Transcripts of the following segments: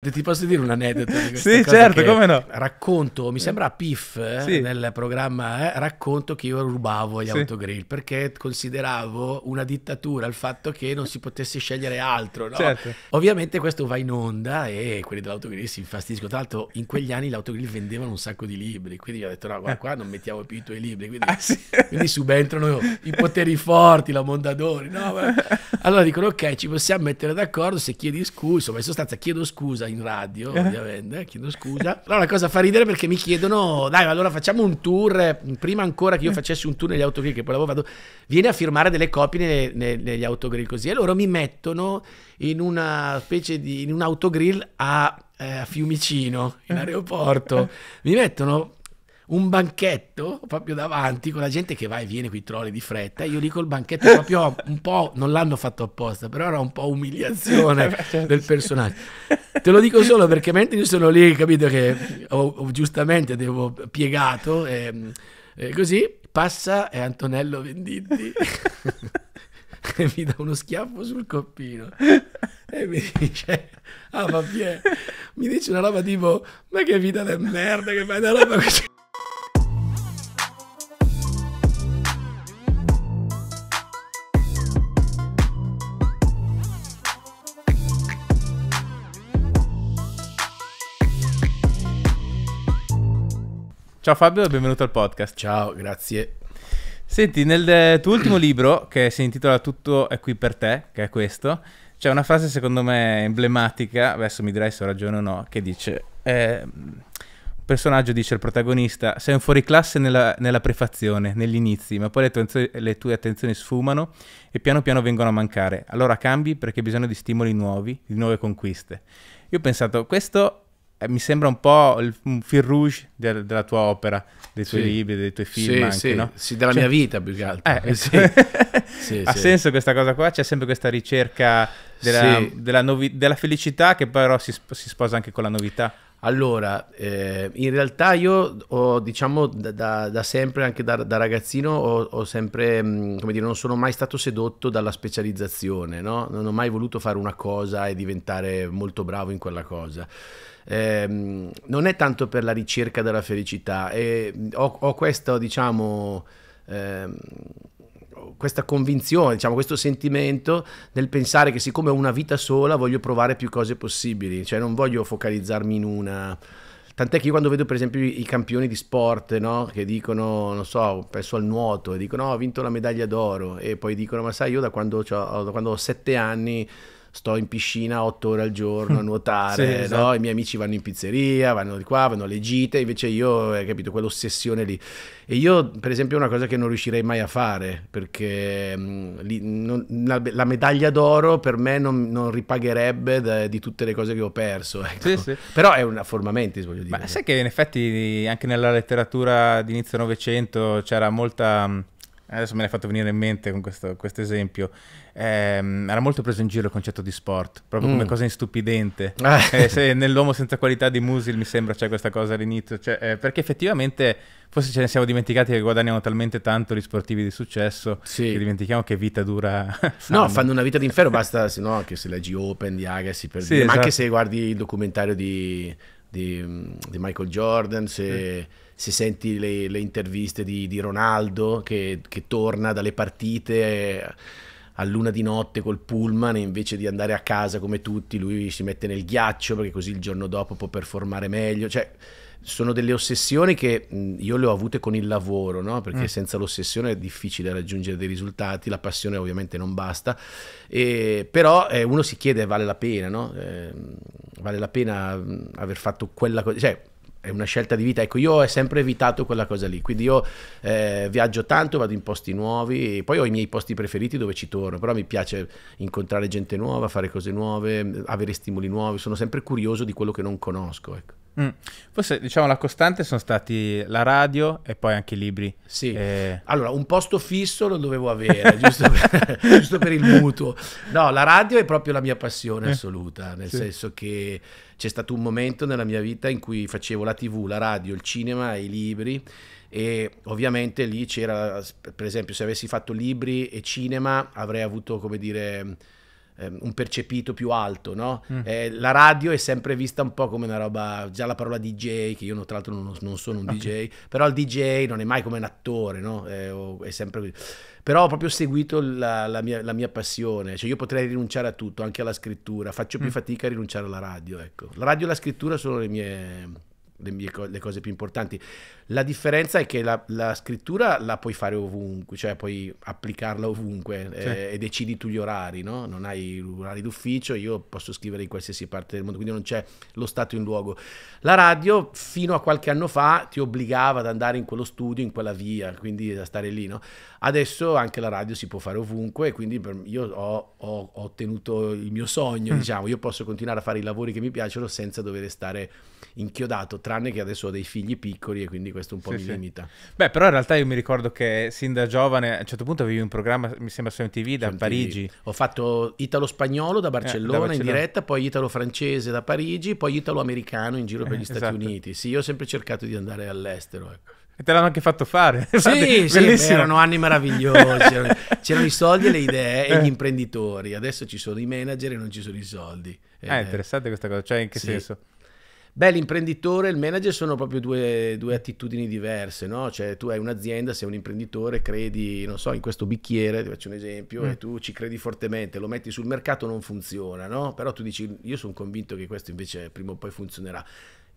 Ti posso dire un aneddoto? Di sì, certo, come no. Racconto, mi sembra a Piff eh, sì. nel programma, eh, racconto che io rubavo gli sì. autogrill perché consideravo una dittatura il fatto che non si potesse scegliere altro. No? Certo. Ovviamente questo va in onda e quelli dell'autogrill si infastidiscono. Tra l'altro in quegli anni l'autogrill vendevano un sacco di libri, quindi ho detto no, guarda eh. qua non mettiamo più i tuoi libri. Quindi, ah, sì. quindi subentrano i poteri forti, la Mondadori. No? Allora dicono ok, ci possiamo mettere d'accordo se chiedi scusa, ma in sostanza chiedo scusa in radio, eh? ovviamente, eh, chiedo scusa. Allora, la cosa fa ridere perché mi chiedono, dai, allora facciamo un tour, prima ancora che io eh. facessi un tour negli autogrill, che poi l'avevo fatto, vieni a firmare delle copie negli autogrill così. E loro mi mettono in una specie di, in un autogrill a, eh, a Fiumicino, in aeroporto. Mi mettono un banchetto proprio davanti con la gente che va e viene qui trolle di fretta. Io dico il banchetto proprio un po', non l'hanno fatto apposta, però era un po' umiliazione eh, certo. del personaggio. Te lo dico solo perché mentre io sono lì, capito che ho, ho giustamente devo piegato e, ehm, e così passa è Antonello Venditti. e mi dà uno schiaffo sul coppino e mi dice ah vabbè mi dice una roba tipo ma che vita di merda che fai una roba così Ciao Fabio e benvenuto al podcast. Ciao, grazie. Senti, nel eh, tuo ultimo libro, che si intitola Tutto è qui per te, che è questo, c'è una frase secondo me emblematica, adesso mi direi se ho ragione o no, che dice... Eh, il personaggio dice il protagonista, sei un fuoriclasse nella, nella prefazione, negli inizi, ma poi le tue, le tue attenzioni sfumano e piano piano vengono a mancare. Allora cambi perché hai bisogno di stimoli nuovi, di nuove conquiste. Io ho pensato, questo eh, mi sembra un po' il fil rouge del, della tua opera, dei tuoi sì. libri, dei tuoi film. Sì, anche, sì. No? sì della cioè, mia vita più che altro. Eh, ha senso questa cosa qua, c'è sempre questa ricerca della, della, novi- della felicità che però si, sp- si sposa anche con la novità. Allora, eh, in realtà io ho, diciamo, da, da, da sempre, anche da, da ragazzino, ho, ho, sempre, mm, come dire, non sono mai stato sedotto dalla specializzazione, no? Non ho mai voluto fare una cosa e diventare molto bravo in quella cosa. Eh, non è tanto per la ricerca della felicità, eh, ho, ho questo, diciamo... Eh, questa convinzione, diciamo, questo sentimento nel pensare che siccome ho una vita sola voglio provare più cose possibili, cioè non voglio focalizzarmi in una... Tant'è che io quando vedo per esempio i campioni di sport, no? Che dicono, non so, penso al nuoto, e dicono, oh, ho vinto la medaglia d'oro, e poi dicono, ma sai, io da quando ho, da quando ho sette anni sto in piscina otto ore al giorno a nuotare, sì, esatto. no? i miei amici vanno in pizzeria, vanno di qua, vanno alle gite, invece io, hai capito, quell'ossessione lì. E io, per esempio, è una cosa che non riuscirei mai a fare, perché mh, mm, li, non, la, la, medaglia d'oro per me non, non ripagherebbe da, di tutte le cose che ho perso. Ecco. Sì, sì. Però è una forma mentis, voglio dire. Ma sai che in effetti anche nella letteratura d'inizio inizio Novecento c'era molta mm, adesso me l'hai fatto venire in mente con questo, esempio, ehm, era molto preso in giro il concetto di sport, proprio mm. come cosa instupidente. Ah. Eh, se nell'uomo senza qualità di Musil mi sembra c'è questa cosa all'inizio, cioè, eh, perché effettivamente forse ce ne siamo dimenticati che guadagnano talmente tanto gli sportivi di successo sì. che dimentichiamo che vita dura. no, fanno una vita d'inferno, basta se no che se leggi Open di Agassi, per sì, dire. esatto. ma anche esatto. se guardi il documentario di, di, di Michael Jordan, se... Sì se senti le, le interviste di, di Ronaldo che, che, torna dalle partite eh, a luna di notte col pullman e invece di andare a casa come tutti lui si mette nel ghiaccio perché così il giorno dopo può performare meglio. Cioè, sono delle ossessioni che io le ho avute con il lavoro, no? perché mm. senza l'ossessione è difficile raggiungere dei risultati, la passione ovviamente non basta, e, però eh, uno si chiede vale la pena, no? eh, vale la pena aver fatto quella cosa, cioè è una scelta di vita. Ecco, io ho sempre evitato quella cosa lì. Quindi io eh, viaggio tanto, vado in posti nuovi, poi ho i miei posti preferiti dove ci torno, però mi piace incontrare gente nuova, fare cose nuove, avere stimoli nuovi. Sono sempre curioso di quello che non conosco. Ecco. Mm. Forse diciamo la costante sono stati la radio e poi anche i libri. Sì, e... allora un posto fisso lo dovevo avere, giusto, per, giusto, per, il mutuo. No, la radio è proprio la mia passione eh. assoluta, nel sì. senso che c'è stato un momento nella mia vita in cui facevo la tv, la radio, il cinema e i libri e ovviamente lì c'era, per esempio, se avessi fatto libri e cinema avrei avuto, come dire ehm, un percepito più alto, no? Mm. Eh, la radio è sempre vista un po' come una roba, già la parola DJ, che io no, tra l'altro non, non sono un okay. DJ, però il DJ non è mai come un attore, no? Eh, è sempre... Però ho proprio seguito la, la, mia, la, mia, passione, cioè io potrei rinunciare a tutto, anche alla scrittura, faccio più mm. fatica a rinunciare alla radio, ecco. La radio e la scrittura sono le mie le, mie co- le cose più importanti. La differenza è che la, la, scrittura la puoi fare ovunque, cioè puoi applicarla ovunque sì. eh, e decidi tu gli orari, no? Non hai orari d'ufficio, io posso scrivere in qualsiasi parte del mondo, quindi non c'è lo stato in luogo. La radio fino a qualche anno fa ti obbligava ad andare in quello studio, in quella via, quindi a stare lì, no? Adesso anche la radio si può fare ovunque, quindi io ho, ho, ho ottenuto il mio sogno, mm. diciamo, io posso continuare a fare i lavori che mi piacciono senza dover stare inchiodato tranne che adesso ho dei figli piccoli e quindi questo un po' sì, mi sì. limita. Beh, però in realtà io mi ricordo che sin da giovane a un certo punto avevi un programma, mi sembra su MTV, da su MTV. Parigi. Ho fatto italo-spagnolo da Barcellona, eh, da Barcellona. in diretta, poi italo-francese da Parigi, poi italo-americano in giro per gli eh, Stati esatto. Uniti. Sì, io ho sempre cercato di andare all'estero, ecco. E te l'hanno anche fatto fare. Sì, sì erano anni meravigliosi. C'erano, c'erano, i soldi e le idee e gli eh. imprenditori. Adesso ci sono i manager e non ci sono i soldi. Ah, eh, interessante questa cosa. Cioè, in che sì. senso? Beh, l'imprenditore e il manager sono proprio due, due attitudini diverse, no? Cioè tu hai un'azienda, sei un imprenditore, credi, non so, in questo bicchiere, ti faccio un esempio, mm. e tu ci credi fortemente, lo metti sul mercato, non funziona, no? Però tu dici, io sono convinto che questo invece prima o poi funzionerà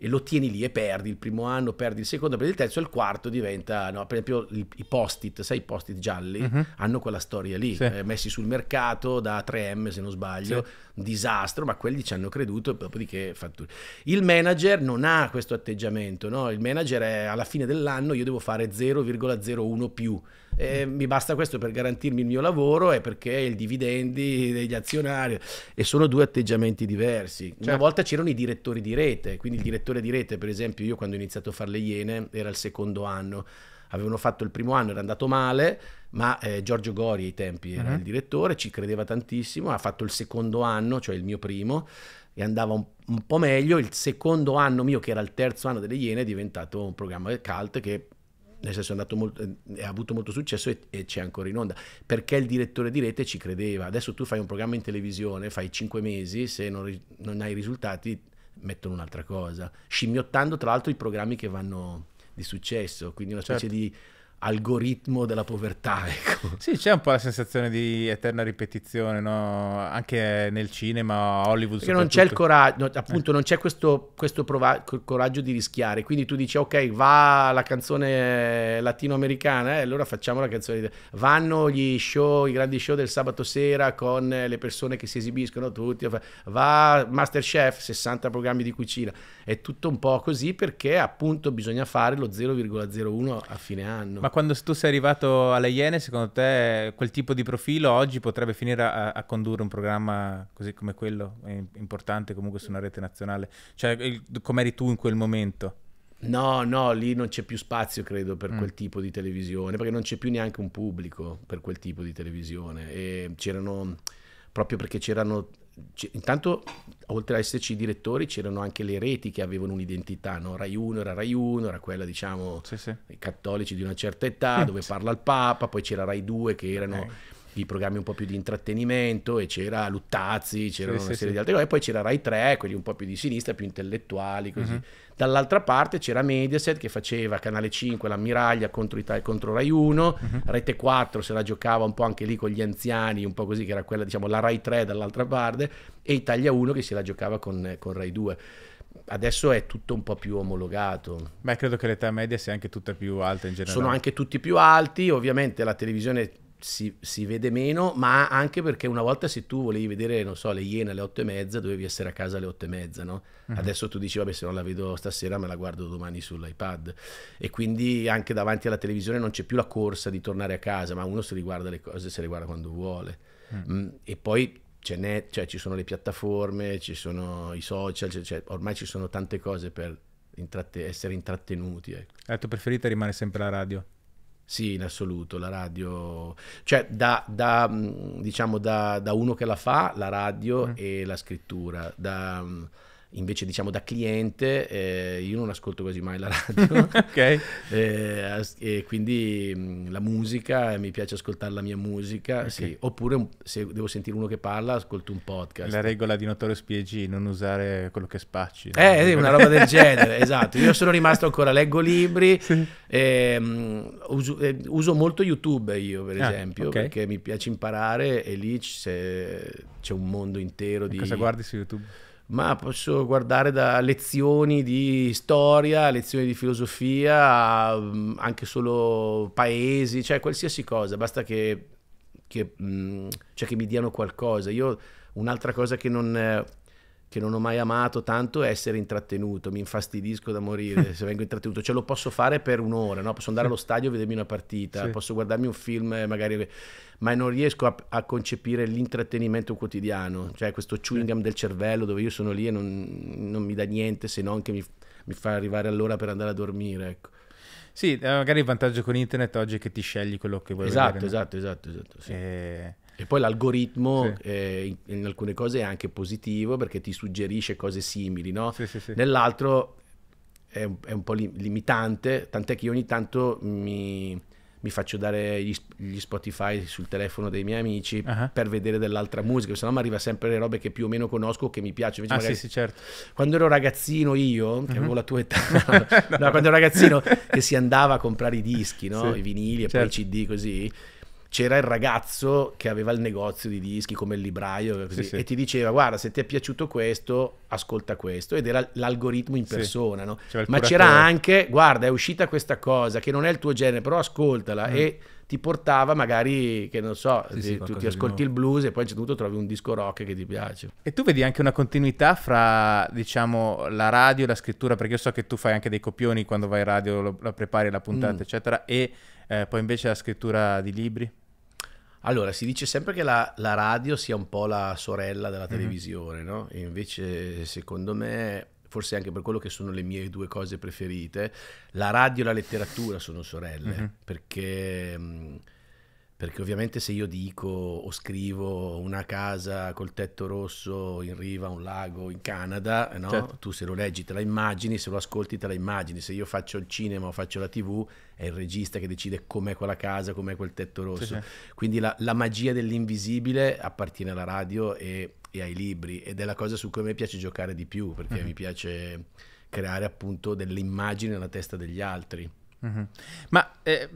e lo tieni lì e perdi il primo anno, perdi il secondo, perdi il terzo e il quarto diventa, no, per esempio i post-it, sai i post-it gialli uh-huh. hanno quella storia lì, sì. eh, messi sul mercato da 3M se non sbaglio, sì. disastro, ma quelli ci hanno creduto e dopodiché fattura. Il manager non ha questo atteggiamento, no? il manager è alla fine dell'anno io devo fare 0,01 più eh, mi basta questo per garantirmi il mio lavoro e perché il dividendi degli azionari e sono due atteggiamenti diversi. Certo. Una volta c'erano i direttori di rete, quindi il direttore di rete, per esempio, io quando ho iniziato a fare le Iene era il secondo anno avevano fatto il primo anno, era andato male, ma eh, Giorgio Gori ai tempi era uh-huh. il direttore, ci credeva tantissimo, ha fatto il secondo anno, cioè il mio primo, e andava un, un po' meglio, il secondo anno mio, che era il terzo anno delle Iene, è diventato un programma cult che nel senso è andato molto, eh, ha avuto molto successo e, e c'è ancora in onda, perché il direttore di rete ci credeva. Adesso tu fai un programma in televisione, fai cinque mesi, se non, non hai risultati mettono un'altra cosa, scimmiottando tra l'altro i programmi che vanno di successo, quindi una specie certo. di algoritmo della povertà. Ecco. Sì, c'è un po' la sensazione di eterna ripetizione, no? anche nel cinema, Hollywood. Perché non c'è il coraggio, appunto, eh. non c'è questo, questo prova- coraggio di rischiare. Quindi tu dici, ok, va la canzone latinoamericana, e eh, allora facciamo la canzone. Vanno gli show, i grandi show del sabato sera con le persone che si esibiscono, tutti. Va Masterchef, 60 programmi di cucina. È tutto un po' così perché appunto bisogna fare lo 0,01 a fine anno. Ma quando tu sei arrivato alle Iene, secondo te quel tipo di profilo oggi potrebbe finire a, a condurre un programma così come quello, importante comunque su una rete nazionale? Cioè, come eri tu in quel momento? No, no, lì non c'è più spazio, credo, per mm. quel tipo di televisione, perché non c'è più neanche un pubblico per quel tipo di televisione. E c'erano, proprio perché c'erano intanto oltre ad esserci i direttori c'erano anche le reti che avevano un'identità, no? Rai 1 era Rai 1, era quella diciamo sì, sì. cattolici di una certa età eh, dove parla il Papa, poi c'era Rai 2 che erano... Okay eh di programmi un po' più di intrattenimento e c'era Luttazzi, c'era sì, una sì, serie sì. di altre cose, e poi c'era Rai 3, quelli un po' più di sinistra, più intellettuali, così. Uh-huh. Dall'altra parte c'era Mediaset che faceva Canale 5, l'ammiraglia contro, Italia, contro Rai 1, uh-huh. Rete 4 se la giocava un po' anche lì con gli anziani, un po' così, che era quella, diciamo, la Rai 3 dall'altra parte, e Italia 1 che se la giocava con, con Rai 2 adesso è tutto un po' più omologato. Beh, credo che l'età media sia anche tutta più alta in generale. Sono anche tutti più alti, ovviamente la televisione si, si, vede meno, ma anche perché una volta se tu volevi vedere, non so, le Iene alle otto e mezza, dovevi essere a casa alle otto e mezza, no? Uh-huh. Adesso tu dici, vabbè, se non la vedo stasera me la guardo domani sull'iPad. E quindi anche davanti alla televisione non c'è più la corsa di tornare a casa, ma uno si riguarda le cose, se le guarda quando vuole. uh Mm, e poi cioè, ci sono le piattaforme, ci sono i social, cioè, cioè, ormai ci sono tante cose per intratte- essere intrattenuti. Ecco. La tua preferita rimane sempre la radio? Sì, in assoluto, la radio, cioè da, da mm, diciamo da, da, uno che la fa, la radio mm. e la scrittura, da, mm, invece diciamo da cliente eh, io non ascolto quasi mai la radio okay. eh, e quindi mm, la musica eh, mi piace ascoltare la mia musica okay. sì. oppure se devo sentire uno che parla ascolto un podcast la regola di Notorio Spieggi non usare quello che spacci no? eh sì, una roba del genere esatto io sono rimasto ancora leggo libri sì. Ehm, uso, eh, uso, molto YouTube io per ah, esempio okay. perché mi piace imparare e lì c'è, c'è un mondo intero e di cosa guardi su YouTube? ma posso guardare da lezioni di storia, lezioni di filosofia, mm, anche solo paesi, cioè qualsiasi cosa, basta che, che, mm, cioè che mi diano qualcosa. Io un'altra cosa che non, che non ho mai amato tanto è essere intrattenuto, mi infastidisco da morire se vengo intrattenuto, cioè lo posso fare per un'ora, no? posso andare allo stadio e vedermi una partita, sì. posso guardarmi un film magari ma non riesco a, a concepire l'intrattenimento quotidiano, cioè questo chewing gum del cervello dove io sono lì e non, non mi dà niente se non che mi, mi fa arrivare all'ora per andare a dormire. Ecco. Sì, eh, magari il vantaggio con internet oggi è che ti scegli quello che vuoi esatto, vedere. Esatto, esatto, esatto. Sì. E... Eh. e... poi l'algoritmo sì. eh, in, alcune cose è anche positivo perché ti suggerisce cose simili, no? Sì, sì, sì. Nell'altro è un, è un po' limitante, tant'è che io ogni tanto mi mi faccio dare gli, gli Spotify sul telefono dei miei amici uh -huh. per vedere dell'altra musica, se no mi arriva sempre le robe che più o meno conosco o che mi piacciono. ah, magari... sì, sì, certo. Quando ero ragazzino io, che uh mm-hmm. -huh. avevo la tua età, no, no. quando ero ragazzino che si andava a comprare i dischi, no? sì, i vinili certo. e poi i CD certo. così c'era il ragazzo che aveva il negozio di dischi come il libraio così, sì, sì. e ti diceva guarda se ti è piaciuto questo ascolta questo ed era l'algoritmo in persona sì. no? cioè, ma c'era anche guarda è uscita questa cosa che non è il tuo genere però ascoltala mm. e ti portava magari che non so tu ti ascolti il blues e poi a un certo trovi un disco rock che ti piace e tu vedi anche una continuità fra diciamo la radio e la scrittura perché io so che tu fai anche dei copioni quando vai in radio lo, la prepari la puntata mm. eccetera e eh, poi invece la scrittura di libri allora, si dice sempre che la, la radio sia un po' la sorella della mhm. televisione, mm-hmm. no? E invece, secondo me, forse anche per quello che sono le mie due cose preferite, la radio e la letteratura sono sorelle, mm-hmm. perché... Mh, mm, perché ovviamente se io dico o scrivo una casa col tetto rosso in riva a un lago in Canada, no? certo. tu se lo leggi te la immagini, se lo ascolti te la immagini, se io faccio il cinema o faccio la tv è il regista che decide com'è quella casa, com'è quel tetto rosso. Sì, sì. Quindi la, la, magia dell'invisibile appartiene alla radio e, e, ai libri ed è la cosa su cui a me piace giocare di più perché mm-hmm. mi piace creare appunto delle immagini nella testa degli altri. Mm-hmm. Ma eh,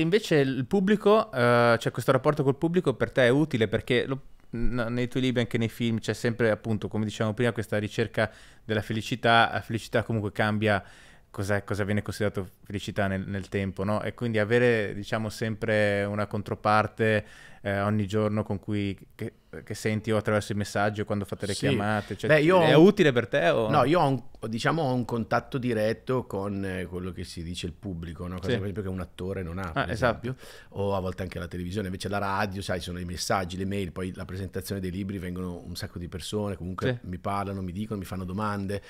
invece il pubblico, eh, cioè questo rapporto col pubblico per te è utile perché lo, nei tuoi libri, anche nei film, c'è sempre appunto, come dicevamo prima, questa ricerca della felicità. La felicità comunque cambia cosa, cosa viene considerato felicità nel, nel, tempo, no? E quindi avere, diciamo, sempre una controparte eh, ogni giorno con cui... Che, che senti o attraverso i messaggi o quando fate le sì. chiamate? Cioè, Beh, è un... utile per te? O... No, io ho un, diciamo, ho un contatto diretto con eh, quello che si dice il pubblico, no? cosa sì. che un attore non ha, ah, esatto. o a volte anche la televisione, invece la radio, sai, sono i messaggi, le mail, poi la presentazione dei libri, vengono un sacco di persone, comunque sì. mi parlano, mi dicono, mi fanno domande.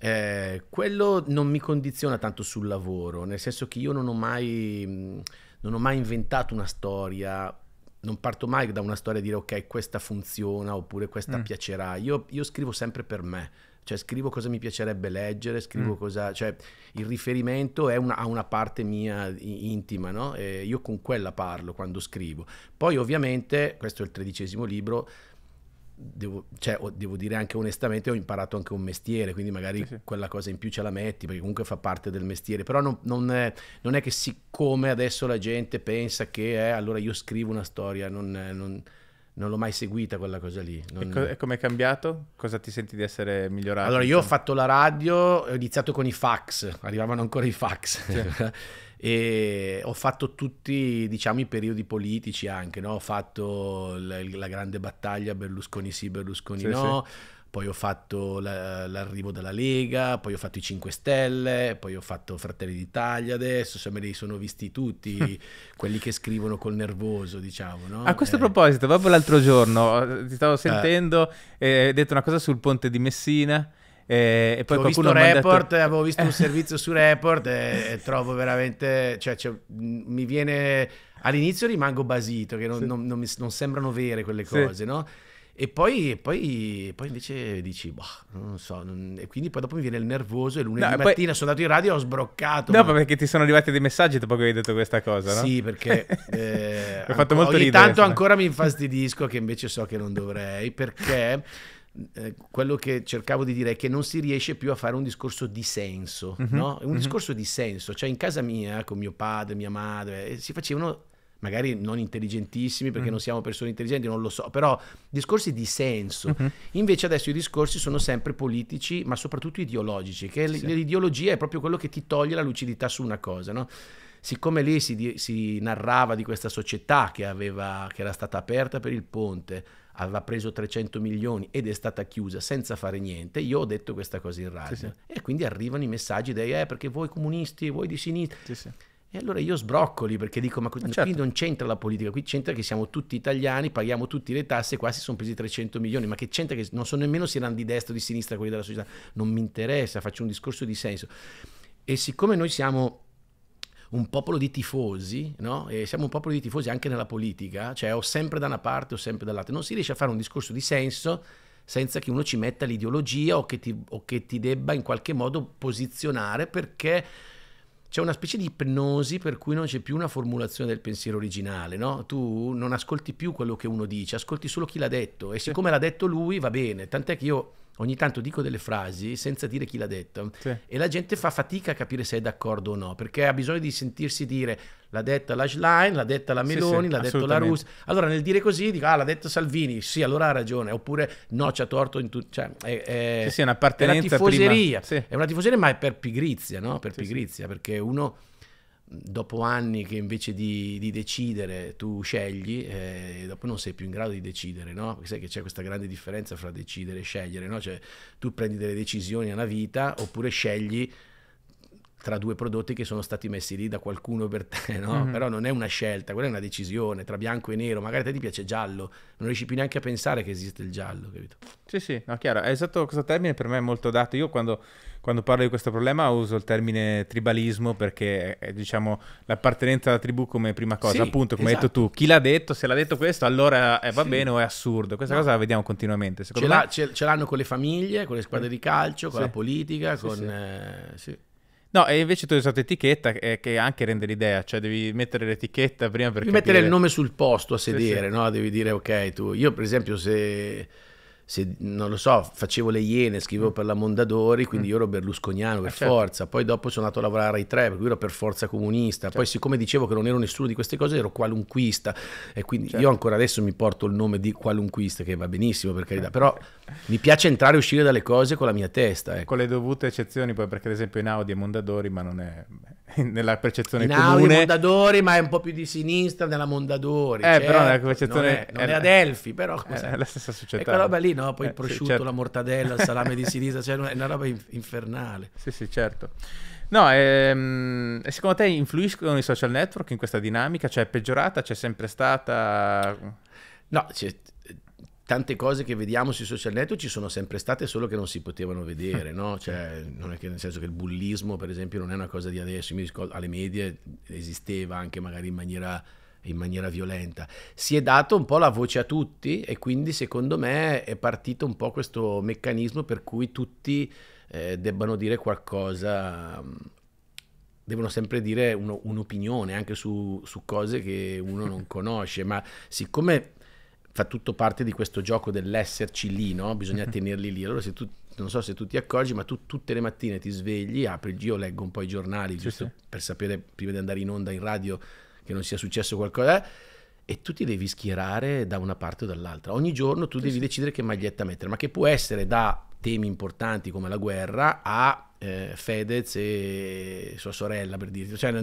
Eh, quello non mi condiziona tanto sul lavoro, nel senso che io non ho mai, non ho mai inventato una storia non parto mai da una storia e dire ok questa funziona oppure questa mm. piacerà, io, io scrivo sempre per me, cioè scrivo cosa mi piacerebbe leggere, scrivo mm. cosa, cioè il riferimento è una, a una parte mia intima, no? E io con quella parlo quando scrivo. Poi ovviamente, questo è il tredicesimo libro, Devo, cioè, devo, dire anche onestamente, ho imparato anche un mestiere, quindi magari sì, sì. quella cosa in più ce la metti, perché comunque fa parte del mestiere. Però non, non, è, non è, che siccome adesso la gente pensa che eh, allora io scrivo una storia, non, eh, non, l'ho mai seguita quella cosa lì. E, co- e come è cambiato? Cosa ti senti di essere migliorato? Allora, io ho diciamo? fatto la radio, ho iniziato con i fax, arrivavano ancora i fax. Sì. e ho fatto tutti diciamo, i periodi politici anche, no? ho fatto la, la, grande battaglia Berlusconi sì, Berlusconi sì, no, sì. poi ho fatto l'arrivo della Lega, poi ho fatto i 5 Stelle, poi ho fatto Fratelli d'Italia adesso, insomma me li sono visti tutti, quelli che scrivono col nervoso diciamo. No? A questo eh. proposito, proprio l'altro giorno eh, ti stavo eh. sentendo, eh. e hai detto una cosa sul ponte di Messina e, eh, e poi ho visto Report, detto... Eh, avevo visto un eh. servizio su Report e, e trovo veramente, cioè, cioè, mi viene, all'inizio rimango basito, che non, sì. non, non, mi, non sembrano vere quelle cose, sì. no? E poi, poi, poi, invece dici, boh, non so. Non... E quindi poi dopo mi viene il nervoso e lunedì no, mattina poi... sono andato in radio e ho sbroccato. No, ma... perché ti sono arrivati dei messaggi dopo che hai detto questa cosa, no? Sì, perché eh, ho fatto anco... molto ogni ridere, tanto ancora mi infastidisco che invece so che non dovrei, perché... Eh, quello che cercavo di dire è che non si riesce più a fare un discorso di senso, mm -hmm. no? Un mm -hmm. discorso di senso, cioè in casa mia, con mio padre, mia madre, eh, si facevano magari non intelligentissimi perché mm. non siamo persone intelligenti, non lo so, però discorsi di senso. Mm -hmm. Invece adesso i discorsi sono sempre politici, ma soprattutto ideologici, che sì. l'ideologia è proprio quello che ti toglie la lucidità su una cosa, no? Siccome lì si, si narrava di questa società che, aveva, che era stata aperta per il ponte, aveva preso 300 milioni ed è stata chiusa senza fare niente, io ho detto questa cosa in radio. Sì, sì. E quindi arrivano i messaggi dei, eh, perché voi comunisti, voi di sinistra. Sì, e allora io sbroccoli perché dico, ma qui eh, certo. non c'entra la politica, qui c'entra che siamo tutti italiani, paghiamo tutte le tasse, qua si sono presi 300 milioni, ma che c'entra che non so nemmeno se erano di destra o di sinistra quelli della società, non mi interessa, faccio un discorso di senso. E siccome noi siamo un popolo di tifosi, no? E siamo un popolo di tifosi anche nella politica, cioè o sempre da una parte o sempre dall'altra. Non si riesce a fare un discorso di senso senza che uno ci metta l'ideologia o che ti, o che ti debba in qualche modo posizionare perché c'è una specie di ipnosi per cui non c'è più una formulazione del pensiero originale, no? Tu non ascolti più quello che uno dice, ascolti solo chi l'ha detto e siccome l'ha detto lui va bene, tant'è che io ogni tanto dico delle frasi senza dire chi l'ha detto sì. e la gente fa fatica a capire se è d'accordo o no, perché ha bisogno di sentirsi dire l'ha detta la Schlein, l'ha detta la Meloni, sì, sì, l'ha detta la Russa. Allora nel dire così dico ah l'ha detta Salvini, sì allora ha ragione, oppure no c'ha torto in tutto, cioè è, è, sì, sì, è una tifoseria, è una tifoseria ma è per pigrizia, no? Per pigrizia, perché uno dopo anni che invece di, di decidere tu scegli, eh, dopo non sei più in grado di decidere, no? Perché sai che c'è questa grande differenza fra decidere e scegliere, no? Cioè tu prendi delle decisioni alla vita oppure scegli tra due prodotti che sono stati messi lì da qualcuno per te, no? Mm-hmm. Però non è una scelta, quella è una decisione tra bianco e nero, magari a te ti piace giallo, non riesci più neanche a pensare che esiste il giallo, capito? Sì, sì, no, chiaro, è esatto questo termine per me è molto dato. Io quando, quando parlo di questo problema uso il termine tribalismo perché è, diciamo, l'appartenenza alla tribù come prima cosa, sì, appunto, come esatto. hai detto esatto. tu, chi l'ha detto, se l'ha detto questo, allora eh, va sì. bene o è assurdo. Questa no. cosa la vediamo continuamente, secondo ce me. L'ha, ce, ce, l'hanno con le famiglie, con le squadre mm. di calcio, con sì. la politica, con eh, No, e invece tu hai usato etichetta eh, che anche rende l'idea, cioè devi mettere l'etichetta prima per Devi capire... mettere il nome sul posto a sedere, sì, sì. no? Devi dire ok, tu... Io per esempio se se non lo so, facevo le Iene, scrivevo mm. per la Mondadori, quindi mm. io ero berlusconiano per eh, certo. forza, poi dopo sono andato a lavorare ai tre, perché per ero per forza comunista, certo. poi siccome dicevo che non ero nessuno di queste cose ero qualunquista e quindi certo. io ancora adesso mi porto il nome di qualunquista che va benissimo per carità, eh. però mi piace entrare e uscire dalle cose con la mia testa. Ecco. Con le dovute eccezioni poi perché ad esempio in Audi è Mondadori ma non è nella percezione in comune. Audi Mondadori ma è un po' più di sinistra della Mondadori. Eh certo. però nella certo. percezione... Non è, non è, è Adelphi però... È la stessa società. E quella roba lì no? Poi il eh, prosciutto, sì, certo. la mortadella, il salame di Sirisa, cioè è una roba infernale. Sì, sì, certo. No, ehm, secondo te influiscono i social network in questa dinamica? Cioè è peggiorata? C'è sempre stata? No, c'è, tante cose che vediamo sui social network ci sono sempre state, solo che non si potevano vedere, no? Cioè, non è che nel senso che il bullismo, per esempio, non è una cosa di adesso. Io Mi ricordo alle medie esisteva anche magari in maniera in maniera violenta. Si è dato un po' la voce a tutti e quindi secondo me è partito un po' questo meccanismo per cui tutti eh, debbano dire qualcosa, mm, devono sempre dire uno, un'opinione anche su, su cose che uno non conosce, ma siccome fa tutto parte di questo gioco dell'esserci lì, no? bisogna tenerli lì, allora se tu non so se tu ti accorgi, ma tu tutte le mattine ti svegli, apri il giro, leggo un po' i giornali, sì, giusto sì. per sapere prima di andare in onda in radio che non sia successo qualcosa, e tu ti devi schierare da una parte o dall'altra. Ogni giorno tu sì, devi sì. decidere che maglietta mettere, ma che può essere da temi importanti come la guerra a eh, Fedez e sua sorella, per dirti. Cioè,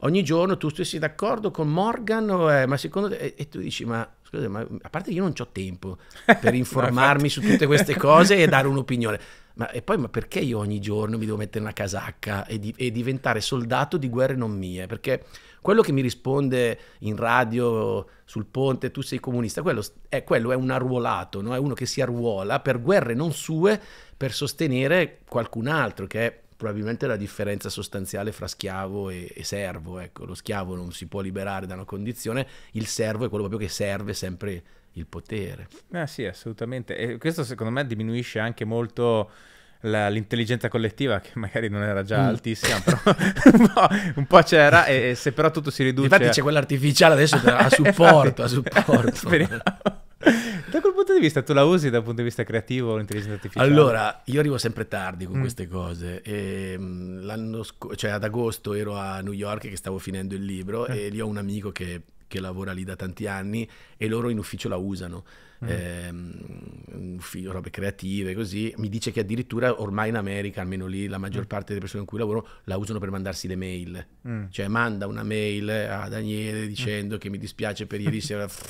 ogni giorno tu stessi d'accordo con Morgan, eh, ma secondo te, e, e tu dici, ma scusa, ma a parte che io non ho tempo per informarmi no, su tutte queste cose e dare un'opinione. Ma, e poi ma perché io ogni giorno mi devo mettere una casacca e, di, e diventare soldato di guerre non mie? Perché quello che mi risponde in radio sul ponte, tu sei comunista, quello è, quello è un arruolato, no? è uno che si arruola per guerre non sue per sostenere qualcun altro, che è probabilmente la differenza sostanziale fra schiavo e, e, servo. Ecco, lo schiavo non si può liberare da una condizione, il servo è quello proprio che serve sempre il potere. Ah sì, assolutamente. E questo secondo me diminuisce anche molto... La, l'intelligenza collettiva che magari non era già mm. altissima però un, po', c'era e, e, se però tutto si riduce infatti c'è quella artificiale adesso a supporto a supporto da quel punto di vista tu la usi dal punto di vista creativo l'intelligenza artificiale? Allora, io arrivo sempre tardi con mm. queste cose. E, mm, l'anno sc- cioè ad agosto ero a New York che stavo finendo il libro mm. e lì ho un amico che che lavora lì da tanti anni e loro in ufficio la usano mm. eh, robe creative, così. Mi dice che addirittura ormai in America, almeno lì, la maggior mm. parte delle persone con cui lavoro la usano per mandarsi le mail. Mm. Cioè manda una mail a Daniele mm. dicendo mm. che mi dispiace per ieri sera...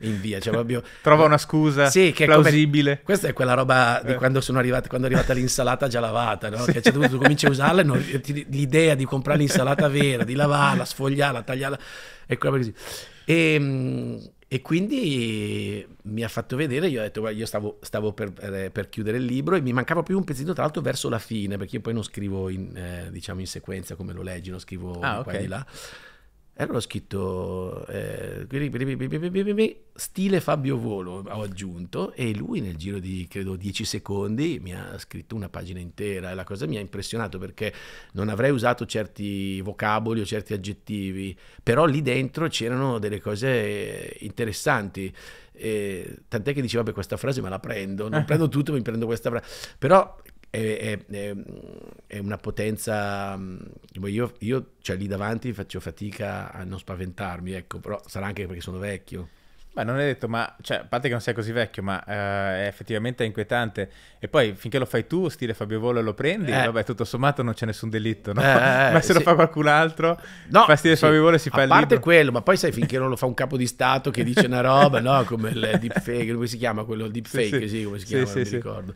invia, cioè proprio... Trova una scusa sì, che plausibile. Come... Questa è quella roba di eh. quando sono arrivata, quando è arrivata l'insalata già lavata, no? Sì. Che certo punto cominci a usarla e non... l'idea di comprare l'insalata vera, di lavarla, sfogliarla, tagliarla, è quella così. E ehm, e quindi mi ha fatto vedere, io ho detto, io stavo, stavo per, eh, per, chiudere il libro e mi mancava più un pezzetto, tra l'altro verso la fine, perché io poi non scrivo in, eh, diciamo in sequenza come lo leggi, non scrivo ah, qua e di là. E allora ho scritto eh, stile Fabio Volo, ho aggiunto, e lui nel giro di credo 10 secondi mi ha scritto una pagina intera e la cosa mi ha impressionato perché non avrei usato certi vocaboli o certi aggettivi, però lì dentro c'erano delle cose interessanti. E, tant'è che diceva, beh, questa frase me la prendo, non prendo tutto, mi prendo questa frase. Però è, è, è una potenza. Mm, io, io, cioè, lì davanti faccio fatica a non spaventarmi, ecco, però sarà anche perché sono vecchio. Beh, non è detto, ma cioè, a parte che non sei così vecchio, ma uh, è effettivamente inquietante. E poi finché lo fai tu, stile Fabio Volo, lo prendi, eh. vabbè, tutto sommato non c'è nessun delitto, no? eh, eh, eh ma se sì. lo fa qualcun altro, no, fa stile sì. Fabio Volo e si a fa il libro. A parte quello, ma poi sai finché non lo fa un capo di Stato che dice una roba, no? Come il deepfake, come si chiama quello? deepfake, sì, sì. sì come si chiama, non mi ricordo.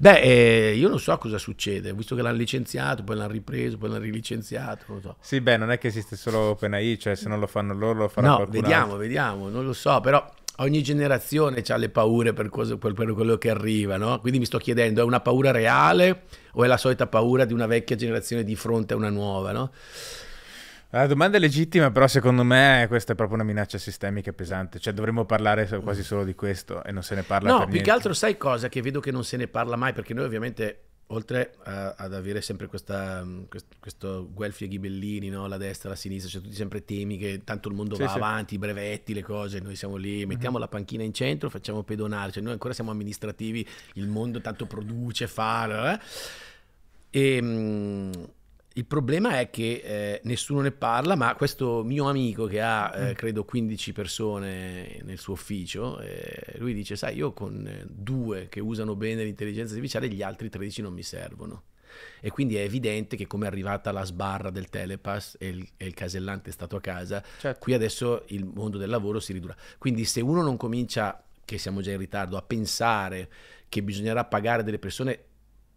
Beh, eh, io non so cosa succede, visto che l'hanno licenziato, poi l'hanno ripreso, poi l'hanno rilicenziato, non so. Sì, beh, non è che esiste solo OpenAI, cioè se non lo fanno loro lo faranno no, qualcun vediamo, altro. vediamo, non lo so, però ogni generazione ha le paure per, cosa, per, quello che arriva, no? Quindi mi sto chiedendo, è una paura reale o è la solita paura di una vecchia generazione di fronte a una nuova, no? La domanda è legittima, però secondo me questa è proprio una minaccia sistemica pesante, cioè dovremmo parlare quasi solo di questo e non se ne parla no, più niente. che altro sai cosa che vedo che non se ne parla mai, perché noi ovviamente oltre a, ad avere sempre questa, mm, questo, Guelfi e Ghibellini, no? la destra, la sinistra, cioè tutti sempre temi che tanto il mondo sì, va sì. avanti, i brevetti, le cose, noi siamo lì, mhm. mettiamo mm-hmm. la panchina in centro, facciamo pedonare, cioè noi ancora siamo amministrativi, il mondo tanto produce, fa... Eh? E... Mh, mm, il problema è che eh, nessuno ne parla, ma questo mio amico che ha, eh, mm. credo, 15 persone nel suo ufficio, eh, lui dice, sai, io con eh, due che usano bene l'intelligenza artificiale, gli altri 13 non mi servono. E quindi è evidente che come è arrivata la sbarra del telepass e il, e il casellante è stato a casa, certo. qui adesso il mondo del lavoro si ridurrà. Quindi se uno non comincia, che siamo già in ritardo, a pensare che bisognerà pagare delle persone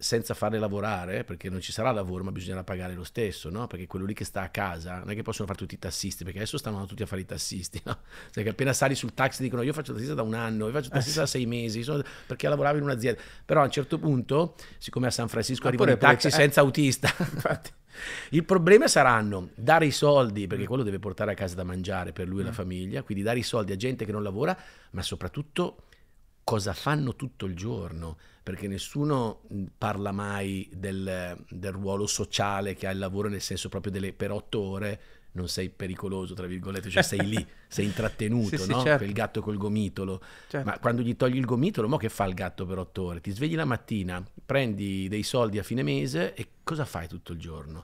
senza farle lavorare, perché non ci sarà lavoro, ma bisognerà pagare lo stesso, no? Perché quello lì che sta a casa non è che possono fare tutti i tassisti, perché adesso stanno tutti a fare i tassisti, no? Cioè che appena sali sul taxi dicono io faccio tassista da un anno, io faccio eh, tassista da sei mesi, sono... perché lavoravo in un'azienda. Però a un certo punto, siccome a San Francisco arrivano i taxi eh. senza autista, infatti. Il problema saranno dare i soldi, perché quello deve portare a casa da mangiare per lui e mm. la famiglia, quindi dare i soldi a gente che non lavora, ma soprattutto cosa fanno tutto il giorno perché nessuno parla mai del, del, ruolo sociale che ha il lavoro, nel senso proprio delle, per otto ore non sei pericoloso, tra virgolette, cioè sei lì, sei intrattenuto, sì, no? Sì, certo. Il gatto col gomitolo. Certo. Ma quando gli togli il gomitolo, mo che fa il gatto per otto ore? Ti svegli la mattina, prendi dei soldi a fine mese e cosa fai tutto il giorno?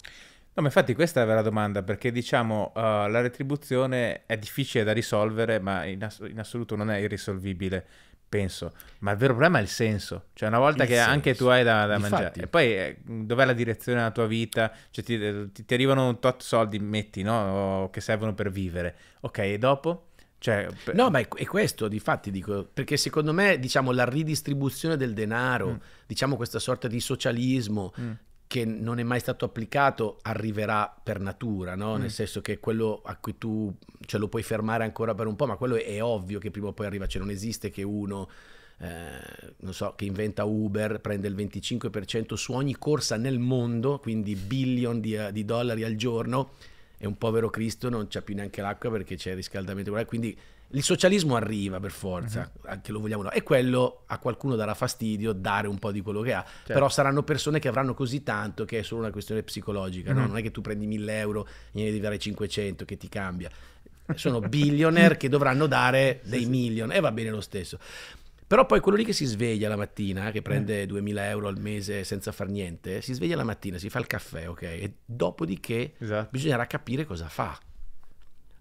No, ma infatti questa è la vera domanda, perché diciamo uh, la retribuzione è difficile da risolvere, ma in, ass- in assoluto non è irrisolvibile penso. Ma il vero problema è il senso. Cioè, una volta il che senso. anche tu hai da, da mangiare, e poi eh, dov'è la direzione della tua vita? Cioè, ti, eh, ti, ti arrivano un tot soldi, metti, no? O che servono per vivere. Ok, e dopo? Cioè, per... No, ma è, è questo, di fatti dico, perché secondo me, diciamo, la ridistribuzione del denaro, mm. diciamo questa sorta di socialismo mm che non è mai stato applicato arriverà per natura, no? mm. nel senso che quello a cui tu ce cioè, lo puoi fermare ancora per un po', ma quello è ovvio che prima o poi arriva, cioè non esiste che uno eh, non so, che inventa Uber, prende il 25% su ogni corsa nel mondo, quindi billion di, eh, di dollari al giorno, e un povero Cristo non c'ha più neanche l'acqua perché c'è il riscaldamento, quindi il socialismo arriva per forza, uh-huh. Mhm. anche lo vogliamo no, e quello a qualcuno darà fastidio dare un po' di quello che ha, certo. però saranno persone che avranno così tanto che è solo una questione psicologica, uh-huh. no? Mhm. non è che tu prendi 1000 euro, e ne devi dare 500 che ti cambia, sono billionaire che dovranno dare dei sì, million e va bene lo stesso. Però poi quello lì che si sveglia la mattina, che prende 2000 eh. euro al mese senza far niente, si sveglia la mattina, si fa il caffè, ok? E dopodiché esatto. bisognerà capire cosa fa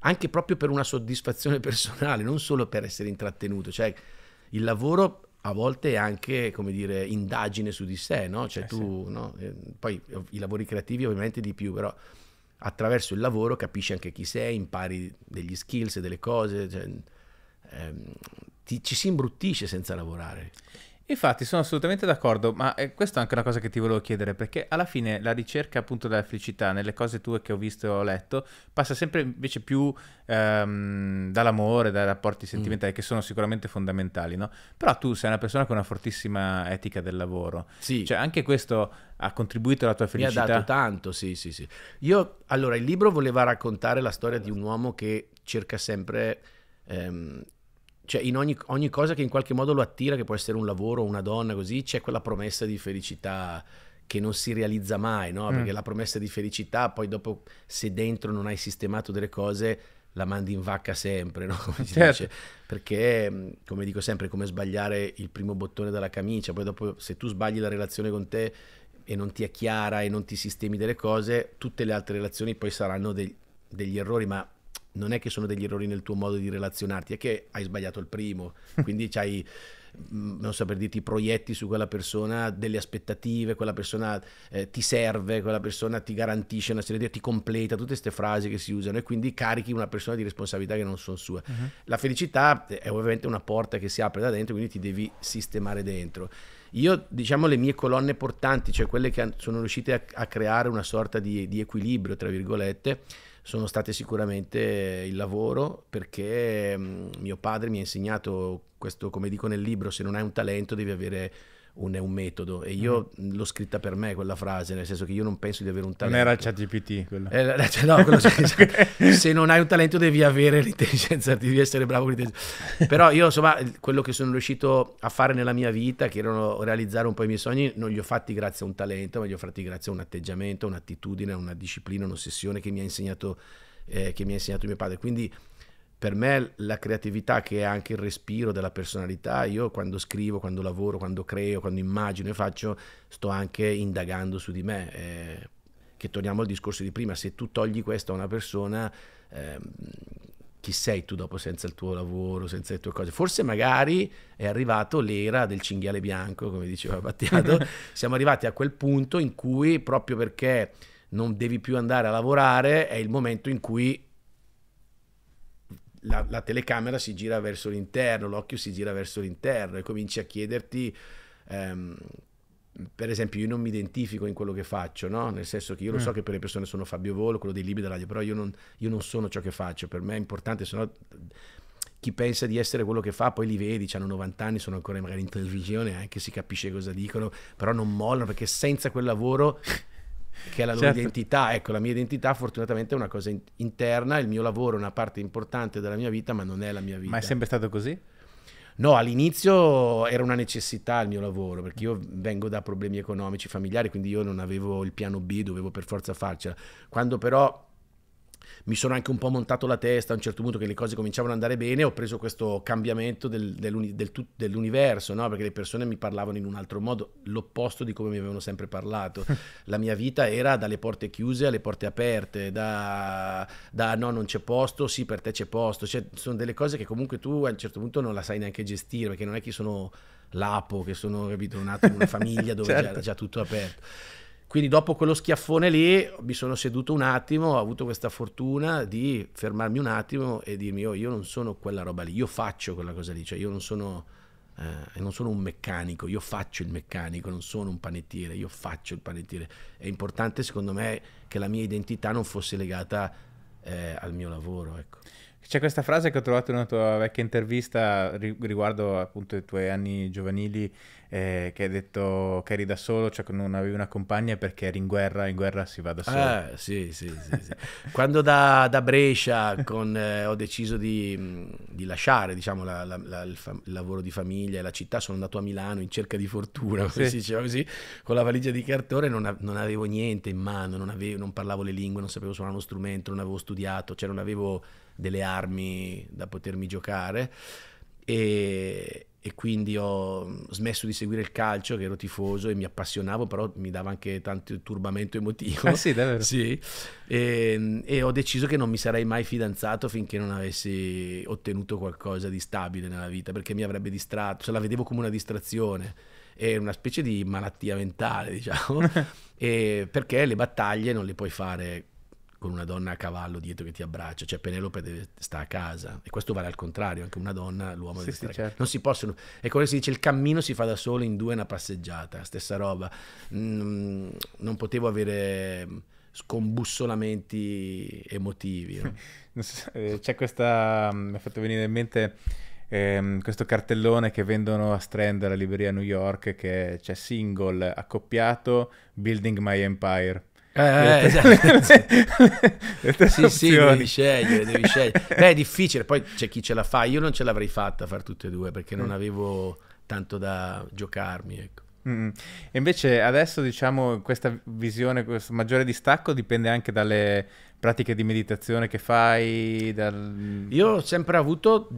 anche proprio per una soddisfazione personale, non solo per essere intrattenuto, cioè il lavoro a volte è anche, come dire, indagine su di sé, no? Cioè eh tu, sì. no? Eh, poi i lavori creativi ovviamente di più, però attraverso il lavoro capisci anche chi sei, impari degli skills, delle cose, cioè, ehm, ti, ci si imbruttisce senza lavorare. Infatti sono assolutamente d'accordo, ma eh, questa è anche una cosa che ti volevo chiedere, perché alla fine la ricerca appunto della felicità nelle cose tue che ho visto e ho letto passa sempre invece più ehm, dall'amore, dai rapporti mm. sentimentali mm. che sono sicuramente fondamentali, no? Però tu sei una persona con una fortissima etica del lavoro. Sì. Cioè anche questo ha contribuito alla tua felicità. Mi ha dato tanto, sì, sì, sì. Io, allora, il libro voleva raccontare la storia di un uomo che cerca sempre... Ehm, cioè in ogni, ogni, cosa che in qualche modo lo attira, che può essere un lavoro, una donna, così, c'è quella promessa di felicità che non si realizza mai, no? Perché mm. la promessa di felicità, poi dopo, se dentro non hai sistemato delle cose, la mandi in vacca sempre, no? Come certo. Perché, mm, come dico sempre, è come sbagliare il primo bottone dalla camicia, poi dopo, se tu sbagli la relazione con te e non ti è chiara e non ti sistemi delle cose, tutte le altre relazioni poi saranno dei, degli errori, ma non è che sono degli errori nel tuo modo di relazionarti, è che hai sbagliato il primo, quindi c'hai mm, non so per dirti, proietti su quella persona delle aspettative, quella persona eh, ti serve, quella persona ti garantisce una serie di ti completa, tutte queste frasi che si usano e quindi carichi una persona di responsabilità che non sono sue. Uh-huh. La felicità è ovviamente una porta che si apre da dentro, quindi ti devi sistemare dentro. Io, diciamo, le mie colonne portanti, cioè quelle che sono riuscite a, a creare una sorta di, di equilibrio, tra virgolette, sono state sicuramente eh, il lavoro perché mm, mio padre mi ha insegnato questo, come dico nel libro, se non hai un talento devi avere un, un metodo e io mm. l'ho scritta per me quella frase, nel senso che io non penso di avere un talento. Non era il chat GPT quello. Eh, cioè, no, quello esatto. se non hai un talento devi avere l'intelligenza devi essere bravo con l'intelligenza. Però io insomma quello che sono riuscito a fare nella mia vita, che erano realizzare un po' i miei sogni, non li ho fatti grazie a un talento, ma li ho fatti grazie a un atteggiamento, un'attitudine, una disciplina, un'ossessione che mi ha insegnato, eh, che mi ha insegnato mio padre. Quindi per me la creatività che è anche il respiro della personalità, io quando scrivo, quando lavoro, quando creo, quando immagino e faccio, sto anche indagando su di me. Eh, che torniamo al discorso di prima, se tu togli questo a una persona, eh, chi sei tu dopo senza il tuo lavoro, senza le tue cose? Forse magari è arrivato l'era del cinghiale bianco, come diceva Battiato, siamo arrivati a quel punto in cui proprio perché non devi più andare a lavorare, è il momento in cui la, la telecamera si gira verso l'interno, l'occhio si gira verso l'interno e cominci a chiederti... Ehm, per esempio, io non mi identifico in quello che faccio, no? nel senso che io lo so mm. che per le persone sono Fabio Volo, quello dei libri della radio, però io non, io non sono ciò che faccio, per me è importante, se no chi pensa di essere quello che fa, poi li vedi, hanno 90 anni, sono ancora magari in televisione, anche eh, si capisce cosa dicono, però non mollano perché senza quel lavoro che è la loro certo. identità. Ecco, la mia identità fortunatamente è una cosa in- interna, il mio lavoro è una parte importante della mia vita, ma non è la mia vita. Ma è sempre stato così? No, all'inizio era una necessità il mio lavoro, perché io vengo da problemi economici familiari, quindi io non avevo il piano B, dovevo per forza farcela. Quando però mi sono anche un po' montato la testa a un certo punto che le cose cominciavano ad andare bene, ho preso questo cambiamento del, dell'uni, del, dell'universo, no? perché le persone mi parlavano in un altro modo, l'opposto di come mi avevano sempre parlato. La mia vita era dalle porte chiuse alle porte aperte, da, da no non c'è posto, sì per te c'è posto, cioè, sono delle cose che comunque tu a un certo punto non la sai neanche gestire, perché non è che sono l'apo, che sono capito, nato in una famiglia dove certo. già, già tutto aperto. Quindi dopo quello schiaffone lì mi sono seduto un attimo, ho avuto questa fortuna di fermarmi un attimo e dirmi oh, io non sono quella roba lì, io faccio quella cosa lì, cioè io non sono, eh, non sono un meccanico, io faccio il meccanico, non sono un panettiere, io faccio il panettiere. È importante secondo me che la mia identità non fosse legata eh, al mio lavoro. Ecco. C'è questa frase che ho trovato in una tua vecchia intervista riguardo appunto i tuoi anni giovanili, eh, che hai detto che eri da solo, cioè che non avevi una compagna perché eri in guerra, in guerra si va da solo. Ah, sì, sì, sì. sì. Quando da, da Brescia con, eh, ho deciso di, di lasciare diciamo, la, la, la, il, fam- il, lavoro di famiglia e la città, sono andato a Milano in cerca di fortuna, sì. si diceva così, con la valigia di cartone non, a- non avevo niente in mano, non, avevo, non parlavo le lingue, non sapevo suonare uno strumento, non avevo studiato, cioè non avevo delle armi da potermi giocare e, e quindi ho smesso di seguire il calcio, che ero tifoso e mi appassionavo, però mi dava anche tanto turbamento emotivo. Ah sì, davvero? Sì, e, ehm, e, ho deciso che non mi sarei mai fidanzato finché non avessi ottenuto qualcosa di stabile nella vita, perché mi avrebbe distratto, cioè, la vedevo come una distrazione, è una specie di malattia mentale, diciamo, perché le battaglie non le puoi fare con una donna a cavallo dietro che ti abbraccia, cioè Penelope deve, sta a casa e questo vale al contrario, anche una donna, l'uomo sì, deve stare sì, certo. non si possono, è come si dice il cammino si fa da solo, in due una passeggiata, stessa roba, mm, non potevo avere scombussolamenti emotivi. No? Eh, c'è questa, mm, mi ha fatto venire in mente ehm, questo cartellone che vendono a Strand alla libreria New York che c'è single, accoppiato, Building My Empire eh, esatto. sì, sì, devi scegliere, devi scegliere. Beh, è difficile, poi c'è chi ce la fa, io non ce l'avrei fatta a fare tutte e due perché non mm. avevo tanto da giocarmi, ecco. Mm. E invece adesso diciamo questa visione, questo maggiore distacco dipende anche dalle, pratiche di meditazione che fai? Dal... Io ho sempre avuto,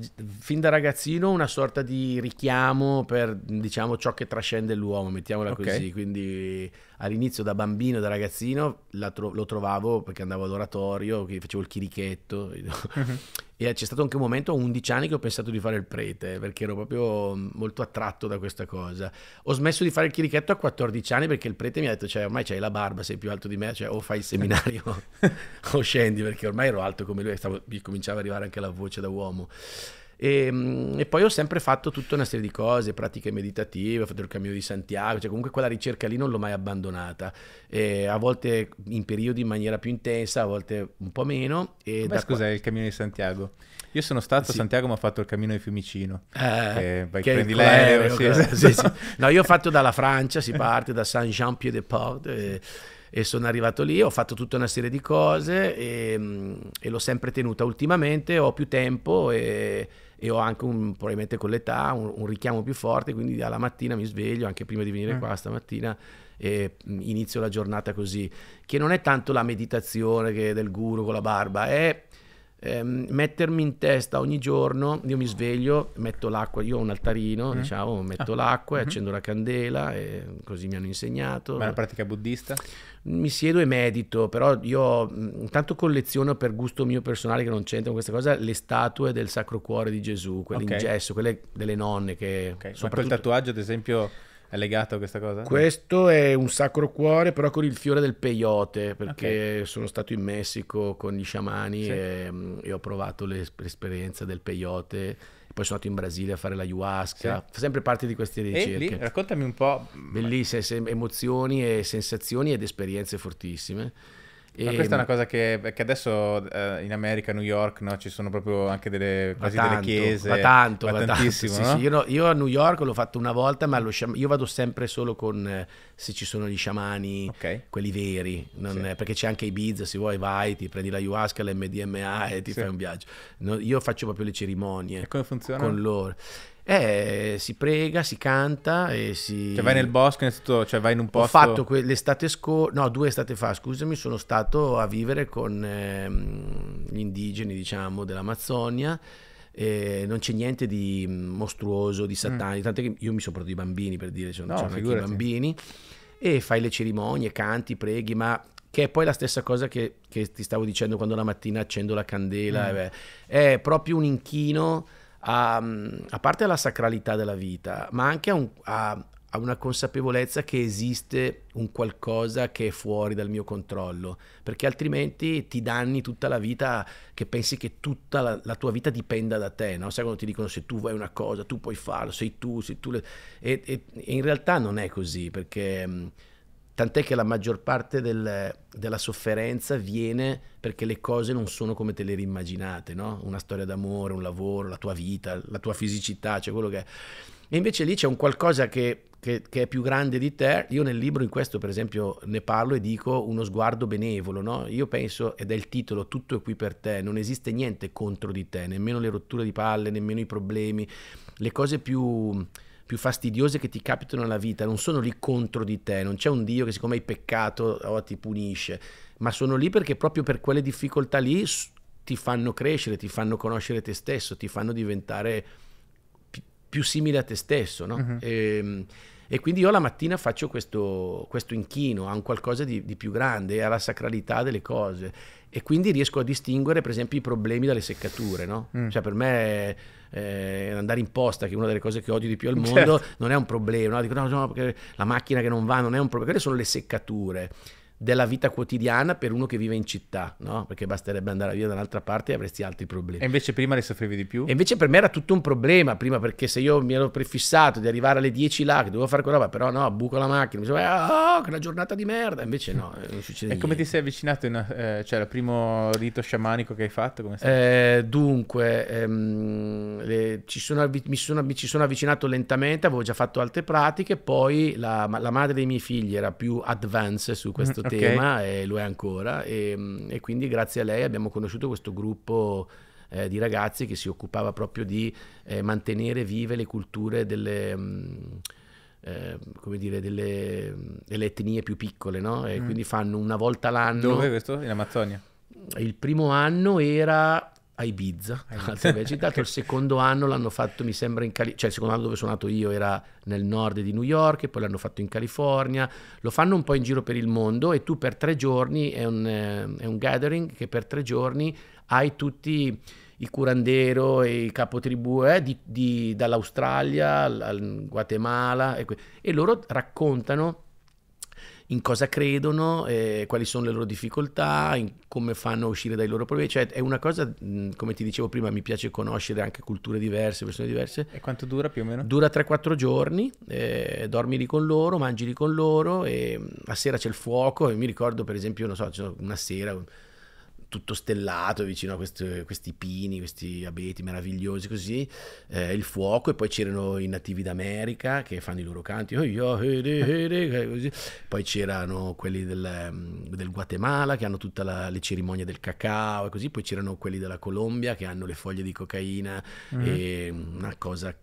fin da ragazzino, una sorta di richiamo per, diciamo, ciò che trascende l'uomo, mettiamola okay. così. Quindi all'inizio da bambino, da ragazzino, tro- lo trovavo perché andavo all'oratorio, facevo il chirichetto. Uh-huh. E c'è stato anche un momento a 11 anni che ho pensato di fare il prete, perché ero proprio mm, molto attratto da questa cosa. Ho smesso di fare il chirichetto a 14 anni perché il prete mi ha detto, cioè ormai c'hai la barba, sei più alto di me, cioè o fai il seminario o scendi, perché ormai ero alto come lui, stavo, cominciava ad arrivare anche la voce da uomo. E, ehm, e, poi ho sempre fatto tutta una serie di cose, pratiche meditative, ho fatto il cammino di Santiago, cioè comunque quella ricerca lì non l'ho mai abbandonata, e eh, a volte in periodi in maniera più intensa, a volte un po' meno. E Beh, scusa, qua... il cammino di Santiago. Io sono stato sì. a Santiago ma ho fatto il cammino di Fiumicino, eh, che, che prendi l'aereo. Eh, sì, esatto. sì, sì. No, io ho fatto dalla Francia, si parte da Saint-Jean-Pied-de-Port. E eh, e sono arrivato lì, ho fatto tutta una serie di cose e, ehm, e l'ho sempre tenuta. Ultimamente ho più tempo e, e ho anche un, probabilmente con l'età un, un, richiamo più forte, quindi alla mattina mi sveglio, anche prima di venire mm. qua stamattina, e mm, inizio la giornata così, che non è tanto la meditazione del guru con la barba, è ehm, mettermi in testa ogni giorno, io mi sveglio, metto l'acqua, io ho un altarino, mm. diciamo, metto ah. l'acqua e mm-hmm. accendo la candela, così mi hanno insegnato. Ma è una pratica buddista? Mi siedo e medito, però io mm, intanto colleziono per gusto mio personale che non c'entra con questa cosa, le statue del Sacro Cuore di Gesù, quelle okay. in gesso, quelle delle nonne che... Okay. Soprattutto... Ma quel tatuaggio ad esempio è legato a questa cosa? Questo è un sacro cuore, però con il fiore del peyote, perché okay. sono stato in Messico con gli sciamani sì. e, mm, e, ho provato l'esperienza del peyote. Poi sono andato in Brasile a fare la ayahuasca, sì. sempre parte di queste ricerche. E lì, raccontami un po'. Bellissime emozioni e sensazioni ed esperienze fortissime. E... Ma questa è una ehm, cosa che, che adesso eh, in America, a New York, no, ci sono proprio anche delle, quasi tanto, delle chiese. Ma tanto, va, va tantissimo. Tanto, sì, no? sì, io, no, io, a New York l'ho fatto una volta, ma sciam- io vado sempre solo con eh, se ci sono gli sciamani, okay. quelli veri, sì. perché c'è anche i biz, se vuoi vai, ti prendi la ayahuasca, l'MDMA e ti fai un viaggio. io faccio proprio le cerimonie. E come funziona? Con loro. Eh, si prega, si canta e si... Cioè vai nel bosco, innanzitutto, cioè vai in un posto... Ho fatto que- l'estate scorsa, no, due estate fa, scusami, sono stato a vivere con ehm, gli indigeni, diciamo, dell'Amazzonia. Eh, non c'è niente di mm, mostruoso, di mm. satanico, mm. tant'è che io mi sono portato i bambini per dire, cioè, no, c'erano anche i bambini, e fai le cerimonie, canti, preghi, ma che è poi la stessa cosa che, che ti stavo dicendo quando la mattina accendo la candela, mm. eh, è proprio un inchino a, mm, a parte alla sacralità della vita, ma anche a, un, a, a una consapevolezza che esiste un qualcosa che è fuori dal mio controllo, perché altrimenti ti danni tutta la vita che pensi che tutta la, la tua vita dipenda da te, no? sai quando ti dicono se tu vuoi una cosa tu puoi farlo, sei tu, sei tu, le... e, e, e in realtà non è così, perché mm, tant'è che la maggior parte del, della sofferenza viene perché le cose non sono come te le rimmaginate, no? Una storia d'amore, un lavoro, la tua vita, la tua fisicità, cioè quello che è. E invece lì c'è un qualcosa che, che, che, è più grande di te. Io nel libro in questo, per esempio, ne parlo e dico uno sguardo benevolo, no? Io penso, ed è il titolo, tutto è qui per te, non esiste niente contro di te, nemmeno le rotture di palle, nemmeno i problemi, le cose più più fastidiose che ti capitano nella vita non sono lì contro di te, non c'è un Dio che siccome hai peccato oh, ti punisce, ma sono lì perché proprio per quelle difficoltà lì ti fanno crescere, ti fanno conoscere te stesso, ti fanno diventare più simile a te stesso. No? Uh-huh. Mhm. E, ehm, e, quindi io la mattina faccio questo, questo inchino a un qualcosa di, di, più grande, alla sacralità delle cose. E quindi riesco a distinguere, per esempio, i problemi dalle seccature. No? Mm. Cioè, per me eh, andare in posta, che è una delle cose che odio di più al mondo, certo. non è un problema. No? Dico, no, no, la macchina che non va non è un problema. Quelle sono le seccature della vita quotidiana per uno che vive in città, no? Perché basterebbe andare via da un'altra parte e avresti altri problemi. E invece prima ne soffrivi di più? E invece per me era tutto un problema, prima perché se io mi ero prefissato di arrivare alle 10 là, che dovevo fare quella roba, però no, buco la macchina, mi dicevo, ah, oh, che una giornata di merda, invece no, eh, non succede E niente. come ti sei avvicinato, in, eh, cioè, al primo rito sciamanico che hai fatto? Eh, dunque, ehm, le, ci, sono, mi sono, mi ci sono avvicinato lentamente, avevo già fatto altre pratiche, poi la, la madre dei miei figli era più advanced su questo tema okay. tema e lo è ancora e, ehm, e, quindi grazie a lei abbiamo conosciuto questo gruppo eh, di ragazzi che si occupava proprio di eh, mantenere vive le culture delle... Mh, mm, eh, come dire, delle, delle, etnie più piccole, no? E mm. quindi fanno una volta l'anno. Dove questo? In Amazzonia. Il primo anno era a Ibiza, Ibiza. citato il secondo anno l'hanno fatto mi sembra in California, cioè il secondo anno dove sono nato io era nel nord di New York e poi l'hanno fatto in California, lo fanno un po' in giro per il mondo e tu per tre giorni, è un, eh, è un gathering che per tre giorni hai tutti i curandero e i capotribù eh, di, di, dall'Australia al, al Guatemala e, que- e loro raccontano in cosa credono, eh, quali sono le loro difficoltà, come fanno a uscire dai loro problemi. Cioè, è una cosa, come ti dicevo prima, mi piace conoscere anche culture diverse, persone diverse. E quanto dura più o meno? Dura 3-4 giorni, eh, dormi lì con loro, mangi lì con loro e a sera c'è il fuoco e mi ricordo per esempio, non so, una sera tutto stellato vicino a questi, questi pini, questi abeti meravigliosi così, eh, il fuoco e poi c'erano i nativi d'America che fanno i loro canti, poi c'erano quelli del, mm, del Guatemala che hanno tutte le cerimonie del cacao e così, poi c'erano quelli della Colombia che hanno le foglie di cocaina mm. e una cosa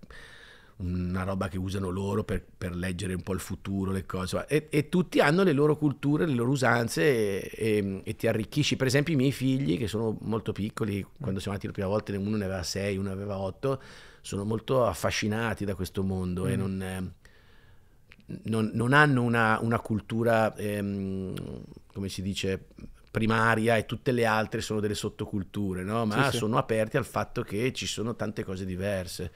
una roba che usano loro per, per leggere un po' il futuro, le cose, e, e, tutti hanno le loro culture, le loro usanze e, e, e, ti arricchisci. Per esempio i miei figli, che sono molto piccoli, quando siamo andati la prima volta uno ne aveva sei, uno ne aveva otto, sono molto affascinati da questo mondo mm. e non... Non, non, hanno una, una cultura, ehm, come si dice, primaria e tutte le altre sono delle sottoculture, no? ma sì, sono sì. aperti al fatto che ci sono tante cose diverse.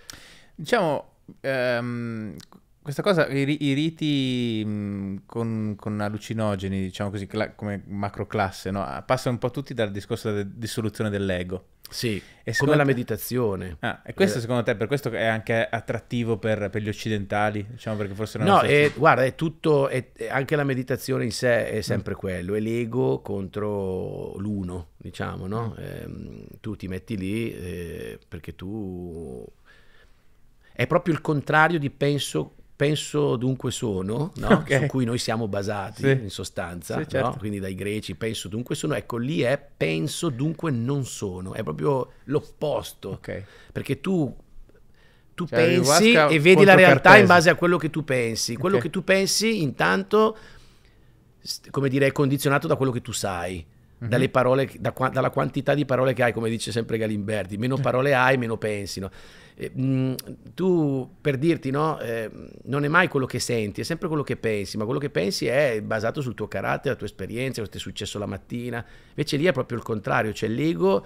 Diciamo, ehm, questa cosa, i, i riti mh, mm, con, con, allucinogeni, diciamo così, cla- come macroclasse, no? passano un po' tutti dal discorso della dissoluzione dell'ego. Sì, e come la te... meditazione. Ah, e questo eh. secondo te, per questo è anche attrattivo per, per gli occidentali? Diciamo perché forse non No, è, guarda, è tutto, è, anche la meditazione in sé è sempre mm. quello, è l'ego contro l'uno, diciamo, no? Mm. Eh, tu ti metti lì eh, perché tu è proprio il contrario di penso penso dunque sono, no? okay. su cui noi siamo basati sì. in sostanza, sì, certo. no? quindi dai greci penso dunque sono, ecco lì è penso dunque non sono, è proprio l'opposto, okay. perché tu, tu cioè, pensi e vedi la realtà cartese. in base a quello che tu pensi, quello okay. che tu pensi intanto, come dire, è condizionato da quello che tu sai dalle mhm. parole, da, dalla quantità di parole che hai, come dice sempre Galimberti, meno eh. parole hai, meno pensi. No? E, eh, mh, mm, tu per dirti, no, eh, non è mai quello che senti, è sempre quello che pensi, ma quello che pensi è basato sul tuo carattere, la tua esperienza, cosa ti è successo la mattina. Invece lì è proprio il contrario, cioè l'ego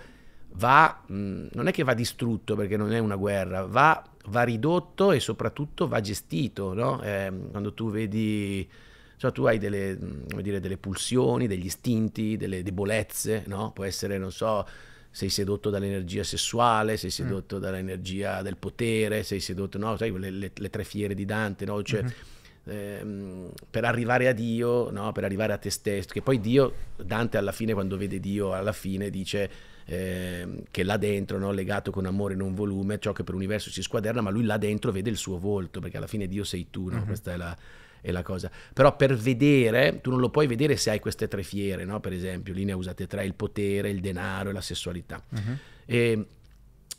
va, mh, mm, non è che va distrutto perché non è una guerra, va, va ridotto e soprattutto va gestito. No? Eh, quando tu vedi cioè tu hai delle, mm, dire, delle pulsioni, degli istinti, delle debolezze, no? Può essere, non so, sei sedotto dall'energia sessuale, sei mm. sedotto mm. dall'energia del potere, sei sedotto, no? Sai, le, le, le tre fiere di Dante, no? Cioè, mm-hmm. ehm, per arrivare a Dio, no? per arrivare a te stesso, che poi Dio, Dante alla fine quando vede Dio, alla fine dice eh, che là dentro, no? legato con amore in un volume, ciò che per l'universo si squaderna, ma lui là dentro vede il suo volto, perché alla fine Dio sei tu, no? Mm-hmm. questa è la, è la cosa. Però per vedere, tu non lo puoi vedere se hai queste tre fiere, no? per esempio, lì ne usate tre, il potere, il denaro e la sessualità. Uh-huh. Mhm. E, ehm,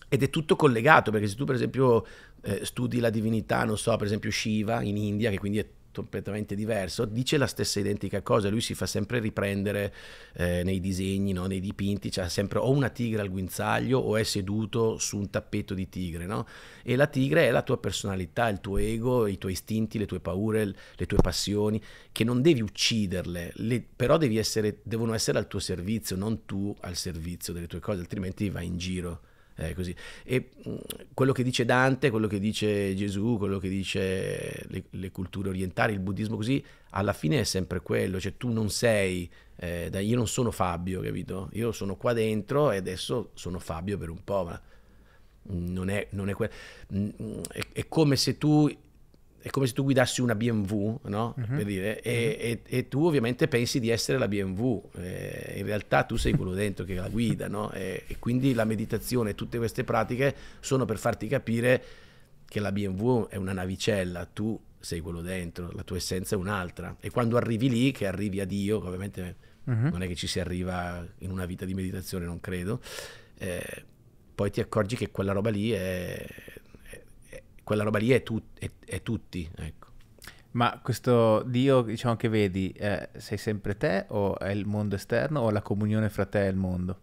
ed è tutto collegato, perché se tu per esempio eh, studi la divinità, non so, per esempio Shiva in India, che quindi è completamente diverso, dice la stessa identica cosa, lui si fa sempre riprendere eh, nei disegni, no? nei dipinti, c'è cioè sempre o una tigre al guinzaglio o è seduto su un tappeto di tigre, no? e la tigre è la tua personalità, il tuo ego, i tuoi istinti, le tue paure, le tue passioni, che non devi ucciderle, le, però essere, devono essere al tuo servizio, non tu al servizio delle tue cose, altrimenti vai in giro eh, e mh, mm, quello che dice Dante, quello che dice Gesù, quello che dice le, le, culture orientali, il buddismo così, alla fine è sempre quello, cioè tu non sei, eh, da, io non sono Fabio, capito? Io sono qua dentro e adesso sono Fabio per un po', ma non è, non è quello. Mm, mm, è, è come se tu è come se tu guidassi una BMW, no? Uh-huh. Per dire, e, uh-huh. e, e, tu ovviamente pensi di essere la BMW, eh, in realtà tu sei quello dentro che la guida, no? E, e quindi la meditazione e tutte queste pratiche sono per farti capire che la BMW è una navicella, tu sei quello dentro, la tua essenza è un'altra. E quando arrivi lì, che arrivi a Dio, ovviamente uh-huh. non è che ci si arriva in una vita di meditazione, non credo, eh, poi ti accorgi che quella roba lì è quella roba lì è, tu, è, è tutti, ecco. Ma questo Dio, diciamo che vedi, eh, sei sempre te o è il mondo esterno o la comunione fra te e il mondo?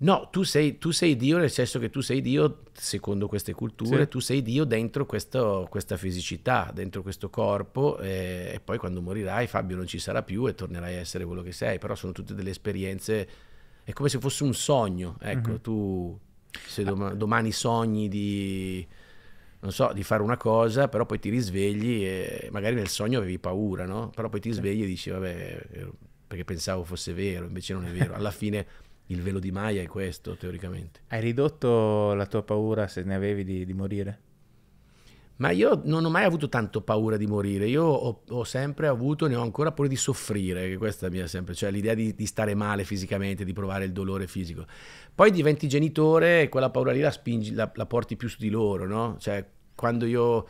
No, tu sei, tu sei, Dio nel senso che tu sei Dio, secondo queste culture, sì. tu sei Dio dentro questo, questa fisicità, dentro questo corpo e, eh, e, poi quando morirai Fabio non ci sarà più e tornerai a essere quello che sei, però sono tutte delle esperienze, è come se fosse un sogno, ecco, mm-hmm. tu se dom- domani sogni di, non so, di fare una cosa, però poi ti risvegli e magari nel sogno avevi paura, no? Però poi ti svegli e dici, vabbè, eh, perché pensavo fosse vero, invece non è vero. Alla fine il velo di Maya è questo, teoricamente. Hai ridotto la tua paura, se ne avevi, di, di morire? Ma io non ho mai avuto tanto paura di morire, io ho, ho sempre avuto, ne ho ancora paura di soffrire, che questa mia sempre, cioè l'idea di, di, stare male fisicamente, di provare il dolore fisico. Poi diventi genitore e quella paura lì la, spingi, la, la porti più su di loro, no? Cioè quando io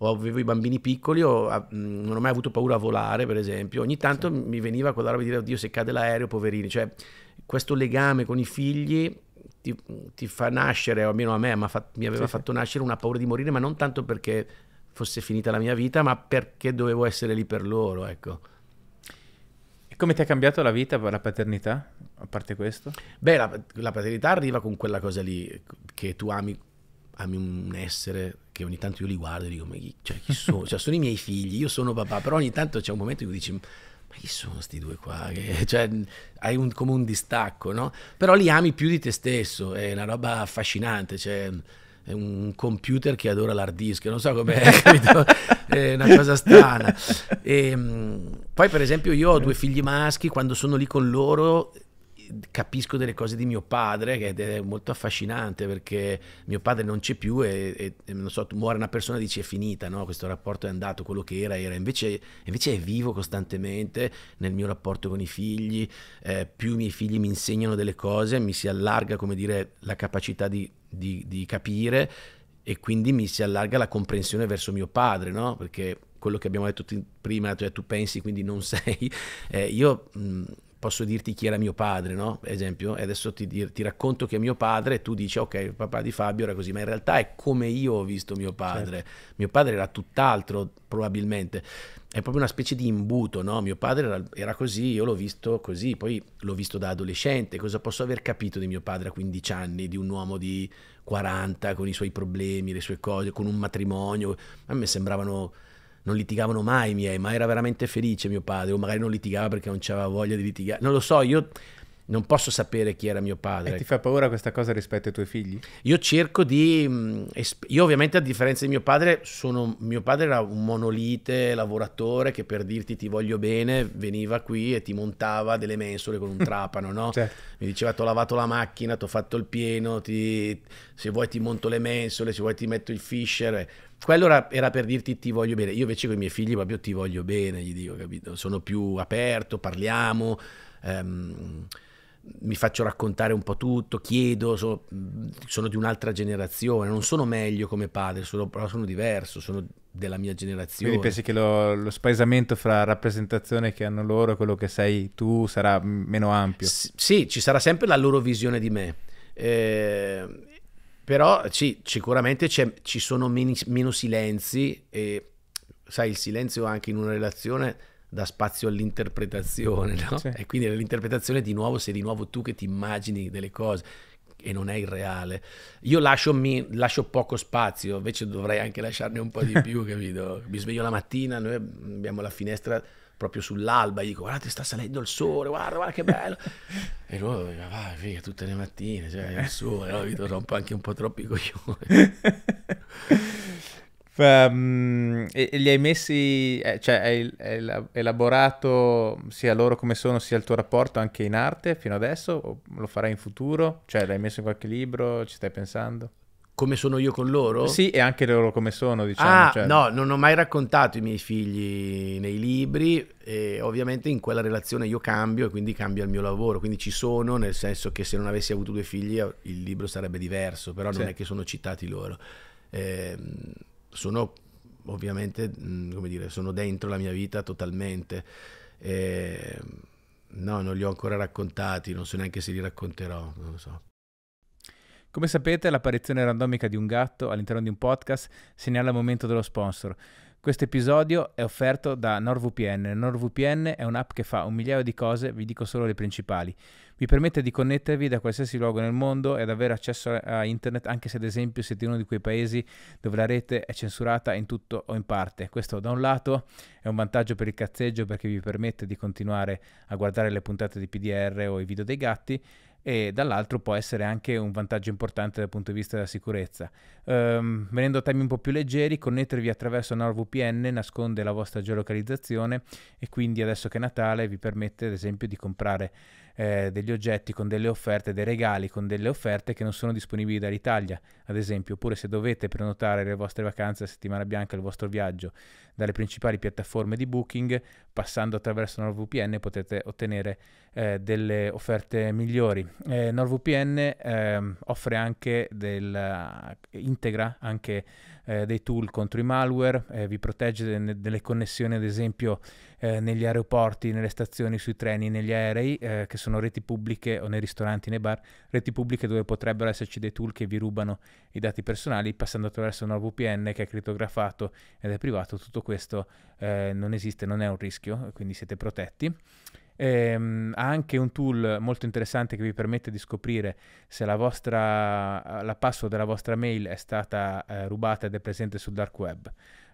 avevo i bambini piccoli, io, non ho mai avuto paura a volare, per esempio. Ogni tanto sì. mi veniva quella roba di dire, oddio, se cade l'aereo, poverini. Cioè, questo legame con i figli ti, ti, fa nascere, o almeno a me fatto, mi aveva sì, fatto sì. nascere una paura di morire, ma non tanto perché fosse finita la mia vita, ma perché dovevo essere lì per loro, ecco. E come ti ha cambiato la vita la paternità, a parte questo? Beh, la, la paternità arriva con quella cosa lì, che tu ami, ami un essere che ogni tanto io li guardo e dico, ma chi, cioè, chi sono? cioè, sono i miei figli, io sono papà, però ogni tanto c'è un momento in cui dici ma chi sono questi due qua? Che, cioè, hai un, come un distacco, no? Però li ami più di te stesso, è una roba affascinante, cioè, è un computer che adora l'hard disk, non so com'è, è una cosa strana. E, ehm, poi per esempio io ho due figli maschi, quando sono lì con loro capisco delle cose di mio padre che è molto affascinante perché mio padre non c'è più e, e, non so, muore una persona e dici è finita, no? questo rapporto è andato, quello che era era, invece, invece è vivo costantemente nel mio rapporto con i figli, eh, più i miei figli mi insegnano delle cose, mi si allarga come dire la capacità di, di, di capire e quindi mi si allarga la comprensione verso mio padre, no? perché quello che abbiamo detto prima, cioè tu pensi quindi non sei, eh, io... Mh, posso dirti chi era mio padre, no? Esempio, e adesso ti, ti, racconto che mio padre tu dici ok, il papà di Fabio era così, ma in realtà è come io ho visto mio padre. Certo. Mio padre era tutt'altro probabilmente. È proprio una specie di imbuto, no? Mio padre era, era così, io l'ho visto così, poi l'ho visto da adolescente. Cosa posso aver capito di mio padre a 15 anni, di un uomo di 40 con i suoi problemi, le sue cose, con un matrimonio? A me sembravano non litigavano mai i miei, ma era veramente felice mio padre, o magari non litigava perché non c'aveva voglia di litigare, non lo so, io non posso sapere chi era mio padre. E ti fa paura questa cosa rispetto ai tuoi figli? Io cerco di... Mm, io ovviamente a differenza di mio padre, sono, mio padre era un monolite lavoratore che per dirti ti voglio bene veniva qui e ti montava delle mensole con un trapano, no? Certo. Mi diceva ti ho lavato la macchina, ti ho fatto il pieno, ti... se vuoi ti monto le mensole, se vuoi ti metto il fisher. Quello era, era per dirti ti voglio bene. Io invece con i miei figli proprio ti voglio bene, gli dico, capito? Sono più aperto, parliamo. Ehm mi faccio raccontare un po' tutto, chiedo, so, sono di un'altra generazione, non sono meglio come padre, sono, però sono diverso, sono della mia generazione. Quindi pensi che lo, lo spaesamento fra rappresentazione che hanno loro e quello che sei tu sarà meno ampio? S- sì, ci sarà sempre la loro visione di me. Eh, però sì, sicuramente ci sono meni, meno silenzi e sai, il silenzio anche in una relazione dà spazio all'interpretazione, no? sì. E quindi nell'interpretazione di nuovo sei di nuovo tu che ti immagini delle cose e non è il reale. Io lascio, mi, lascio poco spazio, invece dovrei anche lasciarne un po' di più, capito? Mi sveglio la mattina, noi abbiamo la finestra proprio sull'alba, gli dico guardate sta salendo il sole, guarda, guarda che bello. e lui diceva, va, figa, tutte le mattine, cioè il sole, no? mi rompo anche un po' troppi coglioni. Ehm, e, e, li hai messi, eh, cioè hai, hai, elaborato sia loro come sono, sia il tuo rapporto anche in arte fino adesso? O lo farai in futuro? Cioè l'hai messo in qualche libro? Ci stai pensando? Come sono io con loro? Sì, e anche loro come sono, diciamo. Ah, cioè... no, non ho mai raccontato i miei figli nei libri e ovviamente in quella relazione io cambio e quindi cambio il mio lavoro, quindi ci sono, nel senso che se non avessi avuto due figli il libro sarebbe diverso, però non è che sono citati loro. Eh, sono ovviamente, mm, come dire, sono dentro la mia vita totalmente. E, no, non li ho ancora raccontati, non so neanche se li racconterò, non lo so. Come sapete, l'apparizione randomica di un gatto all'interno di un podcast segnala il momento dello sponsor. Questo episodio è offerto da NordVPN. NordVPN è un'app che fa un migliaio di cose, vi dico solo le principali. Vi permette di connettervi da qualsiasi luogo nel mondo e ad avere accesso a internet anche se ad esempio siete in uno di quei paesi dove la rete è censurata in tutto o in parte. Questo da un lato è un vantaggio per il cazzeggio perché vi permette di continuare a guardare le puntate di PDR o i video dei gatti e dall'altro può essere anche un vantaggio importante dal punto di vista della sicurezza. Um, venendo a temi un po' più leggeri, connettervi attraverso NordVPN nasconde la vostra geolocalizzazione e quindi adesso che è Natale vi permette ad esempio di comprare eh, degli oggetti con delle offerte, dei regali con delle offerte che non sono disponibili dall'Italia, ad esempio, oppure se dovete prenotare le vostre vacanze, a settimana bianca, il vostro viaggio dalle principali piattaforme di booking, passando attraverso NordVPN potete ottenere eh, delle offerte migliori. Eh, NordVPN ehm, offre anche del integra anche eh, dei tool contro i malware, eh, vi protegge delle connessioni ad esempio eh, negli aeroporti, nelle stazioni, sui treni, negli aerei, eh, che sono reti pubbliche o nei ristoranti, nei bar, reti pubbliche dove potrebbero esserci dei tool che vi rubano i dati personali passando attraverso una VPN che è crittografato ed è privato, tutto questo eh, non esiste, non è un rischio, quindi siete protetti. Ehm, ha anche un tool molto interessante che vi permette di scoprire se la, vostra, la password della vostra mail è stata eh, rubata ed è presente sul dark web.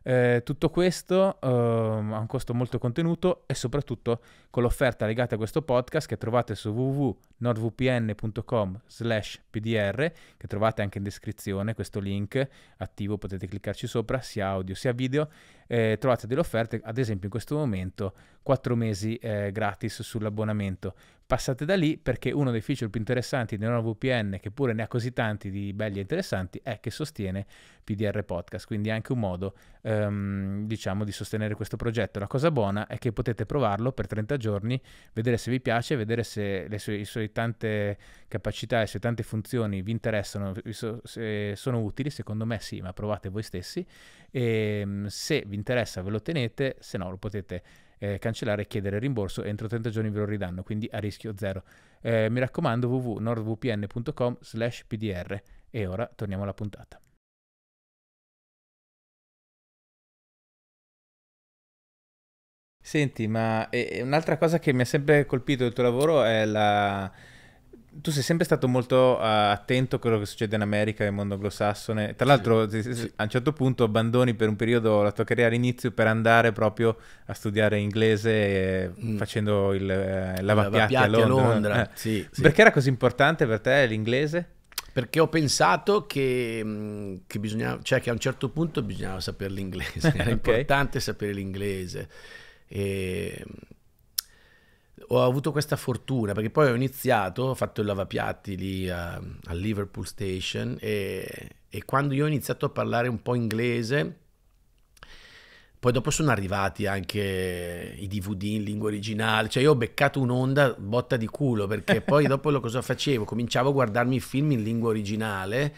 Eh, tutto questo eh, a un costo molto contenuto e soprattutto con l'offerta legata a questo podcast che trovate su www.nordvpn.com slash pdr che trovate anche in descrizione questo link attivo potete cliccarci sopra sia audio sia video eh, trovate delle offerte ad esempio in questo momento 4 mesi eh, gratis sull'abbonamento passate da lì perché uno dei feature più interessanti di una VPN, che pure ne ha così tanti di belli e interessanti, è che sostiene PDR Podcast, quindi è anche un modo um, diciamo di sostenere questo progetto. La cosa buona è che potete provarlo per 30 giorni, vedere se vi piace, vedere se le sue, sue tante capacità, le sue tante funzioni vi interessano, se sono utili, secondo me sì, ma provate voi stessi e ehm, se vi interessa ve lo tenete, se no lo potete eh, cancellare e chiedere rimborso, entro 30 giorni ve lo ridanno, quindi a rischio zero. Eh, mi raccomando www.nordvpn.com slash pdr e ora torniamo alla puntata. Senti, ma eh, un'altra cosa che mi ha sempre colpito del tuo lavoro è la tu sei sempre stato molto uh, attento a quello che succede in America nel mondo anglosassone. Tra l'altro, sì, sì. a un certo punto abbandoni per un periodo la tua carriera all'inizio per andare proprio a studiare inglese eh, mm. facendo il eh, lavapiatti a Londra. A Londra. Eh. Sì, Perché era così importante per te l'inglese? Perché ho pensato che, mm, che, bisognava, cioè che a un certo punto bisognava sapere l'inglese, era okay. importante sapere l'inglese. E ho avuto questa fortuna perché poi ho iniziato, ho fatto il lavapiatti lì a, a Liverpool Station e, e, quando io ho iniziato a parlare un po' inglese, poi dopo sono arrivati anche i DVD in lingua originale, cioè io ho beccato un'onda botta di culo perché poi dopo lo cosa facevo? Cominciavo a guardarmi i film in lingua originale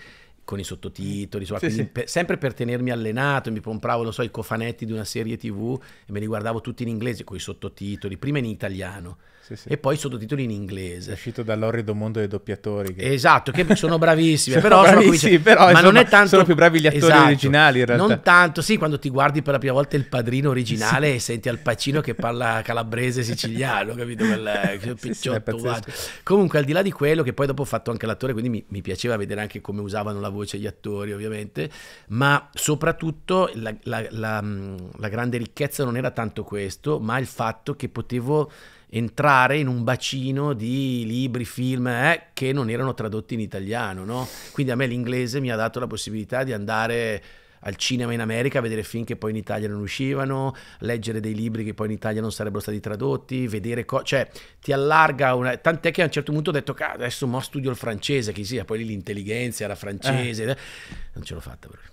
con i sottotitoli, insomma, sì, sì. Per, sempre per tenermi allenato, mi compravo, lo so, i cofanetti di una serie tv e me li guardavo tutti in inglese con i sottotitoli, prima in italiano. Sì, E poi sottotitoli in inglese. È uscito dall'orrido mondo dei doppiatori. Che... Esatto, che sono bravissimi. sono però, bravissimi, sono però ma insomma, non è tanto... sono più bravi gli attori esatto, originali in realtà. Non tanto, sì, quando ti guardi per la prima volta il padrino originale sì. e senti Al Pacino che parla calabrese siciliano, capito? Quel, quel picciotto. Comunque al di là di quello, che poi dopo ho fatto anche l'attore, quindi mi, mi piaceva vedere anche come usavano la voce gli attori ovviamente, ma soprattutto la, la, la, la grande ricchezza non era tanto questo, ma il fatto che potevo entrare in un bacino di libri, film eh, che non erano tradotti in italiano, no? Quindi a me l'inglese mi ha dato la possibilità di andare al cinema in America a vedere film che poi in Italia non uscivano, leggere dei libri che poi in Italia non sarebbero stati tradotti, vedere cose, cioè ti allarga una tant'è che a un certo punto ho detto adesso mo studio il francese, chi sia, poi l'intelligenza era francese, eh. non ce l'ho fatta proprio.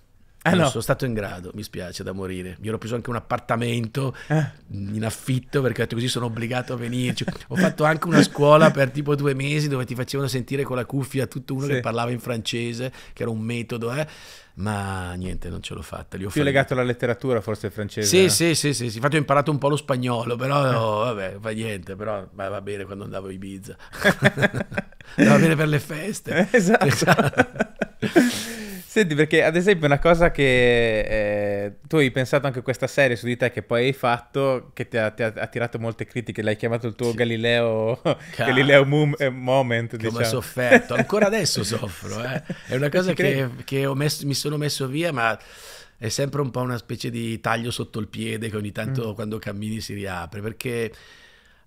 Eh non no. sono stato in grado, mi spiace da morire. Mi ero preso anche un appartamento eh. in affitto perché ho detto così sono obbligato a venirci. ho fatto anche una scuola per tipo due mesi dove ti facevano sentire con la cuffia tutto uno sì. che parlava in francese, che era un metodo, eh. Ma niente, non ce l'ho fatta. Li ho Più fallito. legato alla letteratura, forse il francese. Sì, no? Eh. sì, sì, sì, sì. Infatti ho imparato un po' lo spagnolo, però no, eh. vabbè, fa niente, però va bene quando andavo a Ibiza. va bene per le feste. esatto. esatto. Senti, perché ad esempio una cosa che eh, tu hai pensato anche questa serie su di te che poi hai fatto, che ti ha, ti ha attirato molte critiche, l'hai chiamato il tuo sì. Galileo, Galileo mum, eh, Moment. Come diciamo. ho sofferto, ancora adesso soffro. Eh. È una cosa che, che messo, mi sono messo via, ma è sempre un po' una specie di taglio sotto il piede che ogni tanto mm. quando cammini si riapre, perché...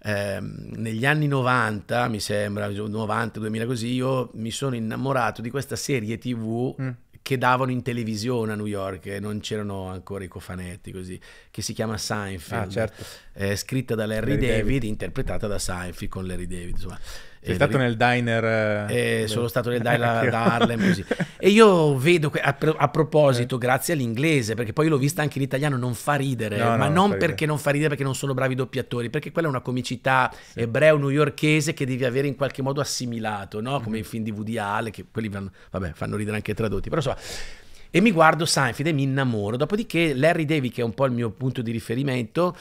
Eh, negli anni 90, mi sembra, 90, 2000 così, io mi sono innamorato di questa serie tv mm che davano in televisione a New York, eh, non c'erano ancora i cofanetti così, che si chiama Seinfeld, ah, certo. eh, scritta da Larry, Larry David, David, interpretata da Seinfeld con Larry David. Insomma. Sei stato nel diner? Eh, eh sono stato nel diner da Harlem così. E io vedo, a, a proposito, eh. grazie all'inglese, perché poi l'ho vista anche in italiano, non fa ridere, no, ma no, non, perché ridere. non fa ridere, perché non sono bravi doppiatori, perché quella è una comicità sì. ebreo-newyorchese che devi avere in qualche modo assimilato, no? come mm. i film di Woody Allen, che quelli vanno, vabbè, fanno ridere anche i tradotti, però insomma e mi guardo Seinfeld e mi innamoro. Dopodiché Larry Davy, che è un po' il mio punto di riferimento,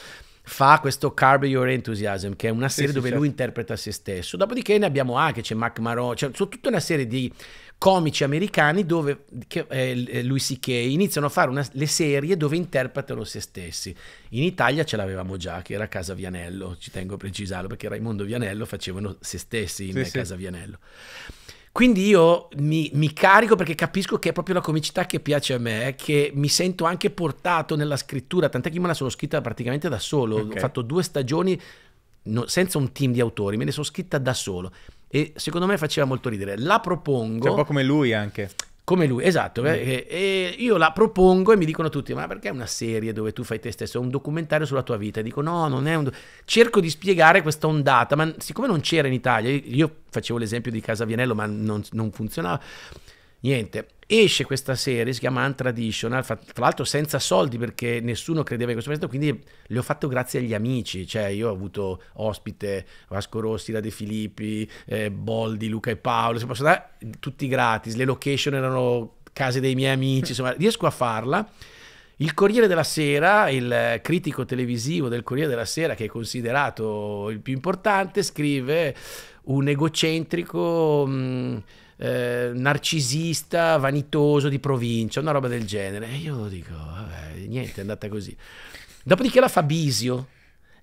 fa questo Carb Your Enthusiasm, che è una serie sì, dove sì, certo. lui certo. interpreta se stesso. Dopodiché ne abbiamo anche, c'è Mac Maron, cioè, tutta una serie di comici americani dove che, eh, lui eh, si che iniziano a fare una, le serie dove interpretano se stessi. In Italia ce l'avevamo già, che era Casa Vianello, ci tengo a precisarlo, perché Raimondo Vianello facevano se stessi in sì, Casa Vianello. Quindi io mi, mi, carico perché capisco che è proprio la comicità che piace a me, eh, che mi sento anche portato nella scrittura, tant'è che io me la sono scritta praticamente da solo, okay. ho fatto due stagioni no, senza un team di autori, me ne sono scritta da solo e secondo me faceva molto ridere. La propongo... Cioè, un po' come lui anche. Come lui, esatto. Mm. E, eh, e io la propongo e mi dicono tutti, ma perché è una serie dove tu fai te stesso? È un documentario sulla tua vita. E dico, no, non è un... Do-". Cerco di spiegare questa ondata, ma siccome non c'era in Italia, io facevo l'esempio di Casa Vianello, ma non, non funzionava Niente, esce questa serie, si chiama Untraditional, tra l'altro senza soldi perché nessuno credeva in questo progetto, quindi le ho fatto grazie agli amici, cioè io ho avuto ospite Vasco Rossi, la De Filippi, eh, Boldi, Luca e Paolo, se posso dare, tutti gratis, le location erano case dei miei amici, insomma riesco a farla. Il Corriere della Sera, il critico televisivo del Corriere della Sera, che è considerato il più importante, scrive un egocentrico... Mh, mm, eh, narcisista, vanitoso di provincia, una roba del genere. E io dico, vabbè, niente, è andata così. Dopodiché la fa Bisio,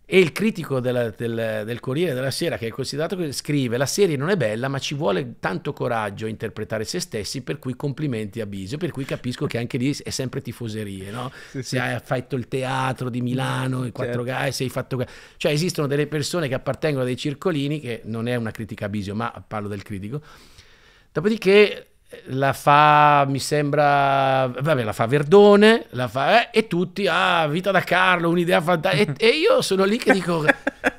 e il critico della, del, del, Corriere della Sera, che è considerato, scrive: La serie non è bella, ma ci vuole tanto coraggio a interpretare se stessi. Per cui complimenti a Bisio. Per cui capisco che anche lì è sempre tifoserie, no? Sì, se sì. hai fatto il teatro di Milano, i quattro certo. gare, sei fatto. Cioè, esistono delle persone che appartengono a dei circolini, che non è una critica a Bisio, ma parlo del critico Dopodiché eh, la fa, mi sembra, vabbè, la fa Verdone, la fa, eh, e tutti, ah, Vita da Carlo, un'idea fantastica. E, e, io sono lì che dico,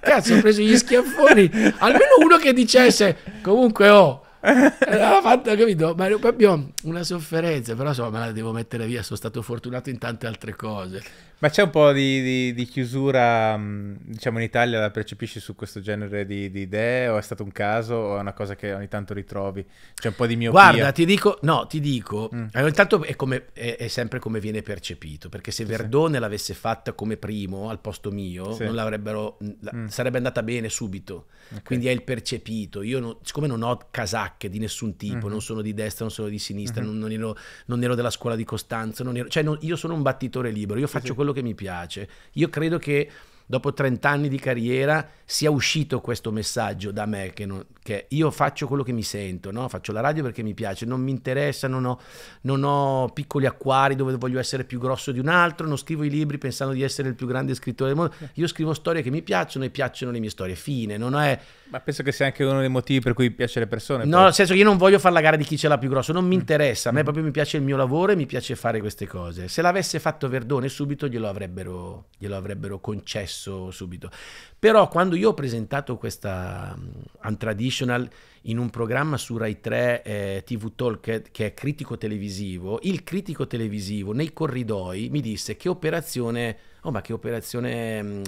cazzo, ho preso gli schiaffoni. Almeno uno che dicesse, comunque, oh, l'aveva fatta, capito? Ma era proprio una sofferenza, però insomma, me la devo mettere via, sono stato fortunato in tante altre cose. Ma c'è un po' di, di, di, chiusura, mm, diciamo in Italia la percepisci su questo genere di, di, idee o è stato un caso o è una cosa che ogni tanto ritrovi? C'è un po' di miopia? Guarda, ti dico, no, ti dico, mm. Eh, ogni tanto è, come, è, è, sempre come viene percepito, perché se Verdone sì. l'avesse fatta come primo al posto mio, sì. mm. sarebbe andata bene subito, okay. quindi è il percepito. Io, non, siccome non ho casacche di nessun tipo, mm-hmm. non sono di destra, non sono di sinistra, mm-hmm. non, non, ero, non, ero, della scuola di Costanzo, ero, cioè io sono un battitore libero, io faccio quello quello che mi piace. Io credo che dopo 30 anni di carriera, sia uscito questo messaggio da me, che, non, che io faccio quello che mi sento, no? faccio la radio perché mi piace, non mi interessa, non ho, non ho piccoli acquari dove voglio essere più grosso di un altro, non scrivo i libri pensando di essere il più grande scrittore del mondo, io scrivo storie che mi piacciono e piacciono le mie storie, fine, non è... Ma penso che sia anche uno dei motivi per cui piace le persone. No, poi. nel senso che io non voglio fare la gara di chi ce l'ha più grosso, non mi mm. interessa, a me mm. proprio mi piace il mio lavoro e mi piace fare queste cose. Se l'avesse fatto Verdone subito glielo avrebbero, glielo avrebbero concesso adesso, subito. Però quando io ho presentato questa mm, Untraditional in un programma su Rai 3 eh, TV Talk che, è critico televisivo, il critico televisivo nei corridoi mi disse che operazione, oh ma che operazione... Um,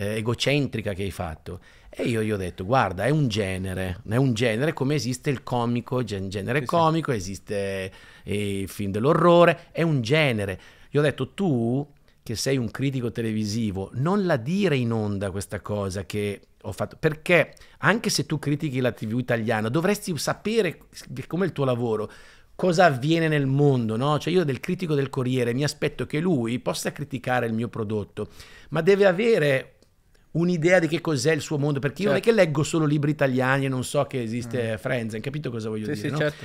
egocentrica che hai fatto. E io gli ho detto, guarda, è un genere, è un genere come esiste il comico, gen- genere comico, esiste eh, il film dell'orrore, è un genere. Gli ho detto, tu che sei un critico televisivo, non la dire in onda questa cosa che ho fatto, perché anche se tu critichi la TV italiana, dovresti sapere come il tuo lavoro cosa avviene nel mondo, no? Cioè io del critico del Corriere mi aspetto che lui possa criticare il mio prodotto, ma deve avere un'idea di che cos'è il suo mondo, perché certo. io non è certo. che leggo solo libri italiani e non so che esiste mm. Frenzen, capito cosa voglio sì, dire? Sì, no? certo.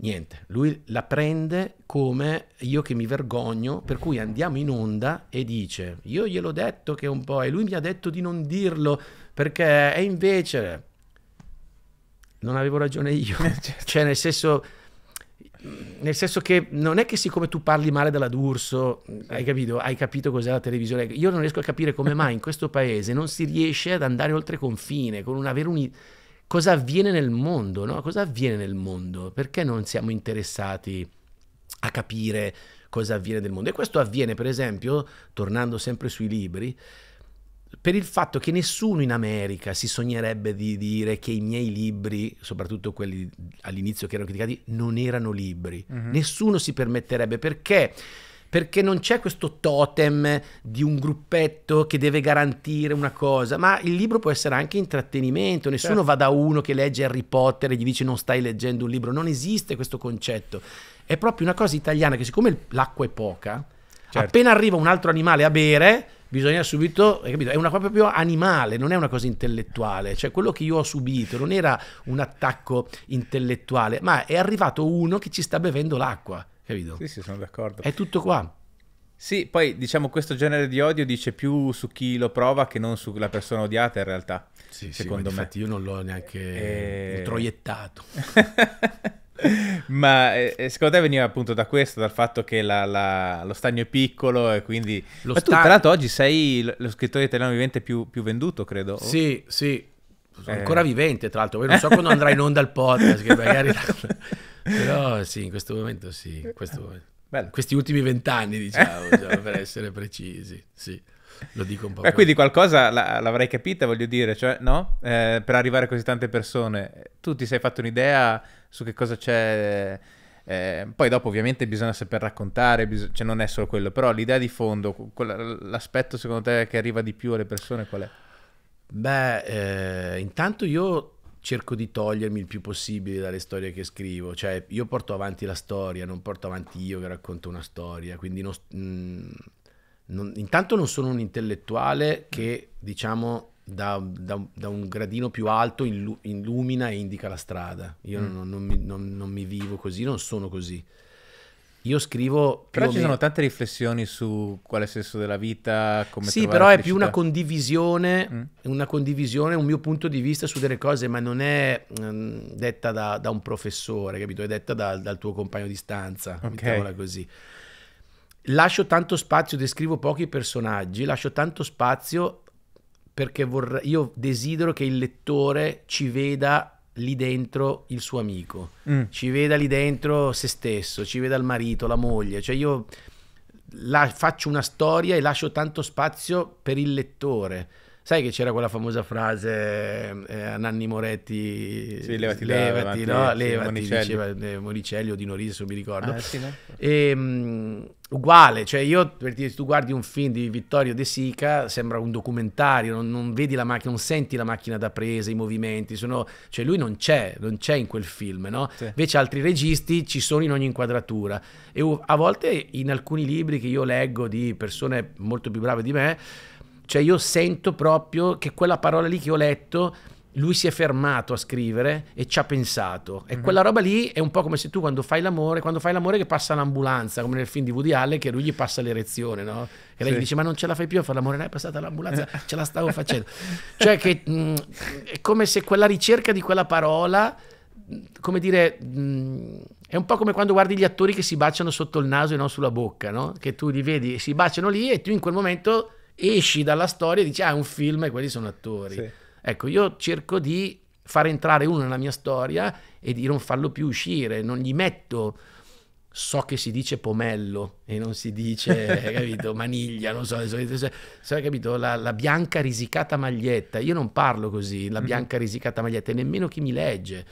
Niente, lui la prende come io che mi vergogno, per cui andiamo in onda e dice, io gliel'ho detto che un po', e lui mi ha detto di non dirlo, perché è invece... Non avevo ragione io, eh, certo. cioè nel senso nel senso che non è che siccome tu parli male della D'Urso, eh. hai capito, hai capito cos'è la televisione. Io non riesco a capire come mai in questo paese non si riesce ad andare oltre confine, con una, avere cosa avviene nel mondo, no? Cosa avviene nel mondo? Perché non siamo interessati a capire cosa avviene nel mondo? E questo avviene, per esempio, tornando sempre sui libri, per il fatto che nessuno in America si sognerebbe di dire che i miei libri, soprattutto quelli all'inizio che erano criticati, non erano libri. Mm -hmm. Nessuno si permetterebbe perché perché non c'è questo totem di un gruppetto che deve garantire una cosa, ma il libro può essere anche intrattenimento, nessuno certo. va da uno che legge Harry Potter e gli dice non stai leggendo un libro, non esiste questo concetto, è proprio una cosa italiana che siccome l'acqua è poca, certo. appena arriva un altro animale a bere, bisogna subito, È una cosa proprio animale, non è una cosa intellettuale. Cioè, quello che io ho subito non era un attacco intellettuale, ma è arrivato uno che ci sta bevendo l'acqua. Capito? Sì, sì, sono d'accordo. È tutto qua. Sì, poi diciamo questo genere di odio dice più su chi lo prova che non sulla persona odiata in realtà. Sì, secondo sì, me. Infatti io non l'ho neanche e... Eh. proiettato. ma eh, eh, secondo te veniva appunto da questo, dal fatto che la, la, lo stagno è piccolo e quindi... Lo ma sta... tu, tra l'altro oggi sei lo scrittore italiano vivente più, più venduto, credo. Sì, sì, eh. ancora vivente, tra l'altro. Poi non so quando andrà in onda il podcast, che magari... Però sì, in questo momento sì. questo Bello. Questi ultimi vent'anni, diciamo, diciamo, per essere precisi. Sì, lo dico un po'. Ma eh, quindi qualcosa la, l'avrei capita, voglio dire, cioè, no? Eh, per arrivare a così tante persone, tu ti sei fatto un'idea su che cosa c'è... Eh, poi dopo ovviamente bisogna saper raccontare, bis- cioè non è solo quello, però l'idea di fondo, l'aspetto secondo te che arriva di più alle persone qual è? Beh, eh, intanto io cerco di togliermi il più possibile dalle storie che scrivo, cioè io porto avanti la storia, non porto avanti io che racconto una storia, quindi non, mh, mm, non, intanto non sono un intellettuale che diciamo da, da, da un gradino più alto illu, illumina e indica la strada, io mm. non, mi, non mi vivo così, non sono così. Io scrivo... Però ci meno... sono tante riflessioni su quale senso della vita, come... Sì, però è più una condivisione, mm. una condivisione, un mio punto di vista su delle cose, ma non è mh, mm, detta da, da, un professore, capito? È detta da, dal tuo compagno di stanza, okay. così. Lascio tanto spazio, descrivo pochi personaggi, lascio tanto spazio perché vorrei, io desidero che il lettore ci veda lì dentro il suo amico, mm. ci veda lì dentro se stesso, ci veda il marito, la moglie, cioè io la, faccio una storia e lascio tanto spazio per il lettore Sai che c'era quella famosa frase eh, eh a Nanni Moretti, sì, levati, levati, da, no? levati, Monicelli. diceva eh, Monicelli o Di Norisi, mi ricordo. Ah, sì, no? e, ehm, mh, uguale, cioè io, per dire, se tu guardi un film di Vittorio De Sica, sembra un documentario, non, non vedi la macchina, non senti la macchina da presa, i movimenti, sono, cioè lui non c'è, non c'è in quel film, no? Sì. Invece altri registi ci sono in ogni inquadratura. E a volte in alcuni libri che io leggo di persone molto più brave di me, cioè io sento proprio che quella parola lì che ho letto lui si è fermato a scrivere e ci ha pensato. E mm -hmm. quella roba lì è un po' come se tu quando fai l'amore, quando fai l'amore che passa l'ambulanza, come nel film di Woody Allen, che lui gli passa l'erezione, no? E lei sì. gli dice, ma non ce la fai più a fare l'amore, è passata l'ambulanza, ce la stavo facendo. cioè che mh, è come se quella ricerca di quella parola, come dire... Mh, è un po' come quando guardi gli attori che si baciano sotto il naso e non sulla bocca, no? Che tu li vedi, e si baciano lì e tu in quel momento esci dalla storia e dici ah è un film e quelli sono attori. Sì. Ecco, io cerco di far entrare uno nella mia storia e di non farlo più uscire, non gli metto so che si dice pomello e non si dice, capito, maniglia, non so, se, se, capito, la, la, bianca risicata maglietta, io non parlo così, la mhm. bianca risicata maglietta, e nemmeno chi mi legge.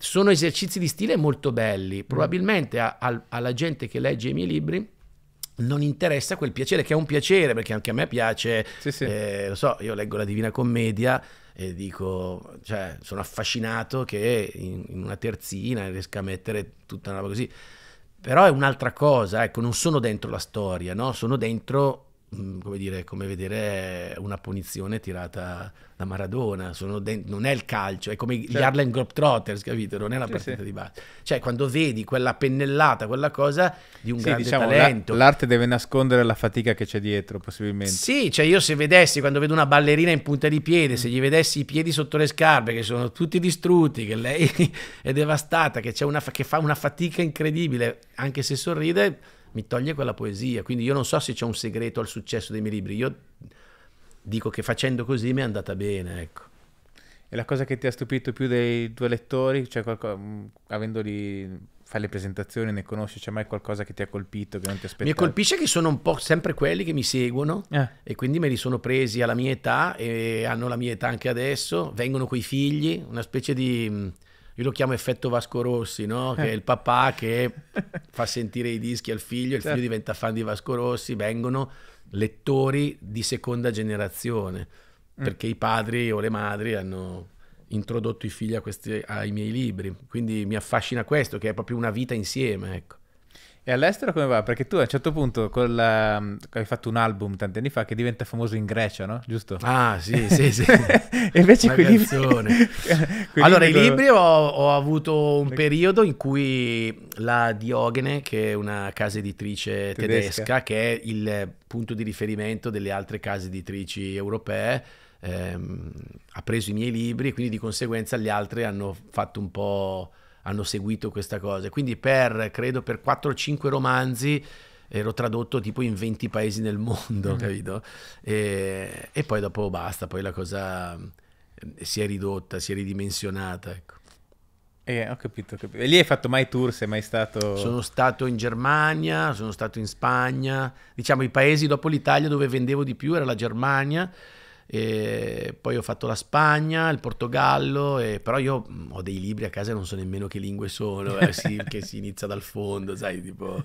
Sono esercizi di stile molto belli, mm. probabilmente a, a, alla gente che legge i miei libri non interessa quel piacere, che è un piacere, perché anche a me piace, sì, sì. Eh, lo so, io leggo la Divina Commedia e dico, cioè, sono affascinato che in, in una terzina riesca a mettere tutta una roba così. Però è un'altra cosa, ecco, non sono dentro la storia, no? Sono dentro Mm, come, dire, come vedere una punizione tirata da Maradona, de- non è il calcio, è come certo. gli Harlem Globetrotters, capito? Non è la sì, partita sì. di base. Cioè, quando vedi quella pennellata, quella cosa di un sì, grande diciamo, talento. La- l'arte deve nascondere la fatica che c'è dietro, possibilmente. Sì, cioè io se vedessi, quando vedo una ballerina in punta di piede, mm. se gli vedessi i piedi sotto le scarpe, che sono tutti distrutti, che lei è devastata, che, fa una fatica incredibile, anche se sorride mi toglie quella poesia. Quindi io non so se c'è un segreto al successo dei miei libri, io dico che facendo così mi è andata bene, ecco. E la cosa che ti ha stupito più dei due lettori, cioè qualcosa, mm, avendoli fai le presentazioni, ne conosci, c'è mai qualcosa che ti ha colpito, che non ti aspettavi? Mi colpisce che sono un po' sempre quelli che mi seguono eh. e quindi me li sono presi alla mia età e hanno la mia età anche adesso, vengono coi figli, una specie di mm, io lo chiamo effetto Vasco Rossi, no? che è il papà che fa sentire i dischi al figlio, il certo. figlio diventa fan di Vasco Rossi, vengono lettori di seconda generazione, mm. perché i padri o le madri hanno introdotto i figli questi, ai miei libri, quindi mi affascina questo, che è proprio una vita insieme. Ecco. E all'estero come va? Perché tu a un certo punto la... Ehm, hai fatto un album tanti anni fa che diventa famoso in Grecia, no? Giusto? Ah, sì, sì, sì. e invece qui libri... allora, i libri ho, ho, avuto un periodo in cui la Diogene, che è una casa editrice tedesca, tedesca che è il punto di riferimento delle altre case editrici europee, ehm, ha preso i miei libri, e quindi di conseguenza gli altri hanno fatto un po' hanno seguito questa cosa. Quindi per, credo, per 4-5 romanzi ero tradotto tipo in 20 paesi nel mondo, mm capito? E, e, poi dopo basta, poi la cosa eh, si è ridotta, si è ridimensionata, ecco. Eh, ho capito, ho capito. E lì hai fatto mai tour? Sei mai stato... Sono stato in Germania, sono stato in Spagna. Diciamo, i paesi dopo l'Italia dove vendevo di più era la Germania, e poi ho fatto la Spagna, il Portogallo, e... però io mm, ho dei libri a casa e non so nemmeno che lingue sono, eh, sì, che si inizia dal fondo, sai, tipo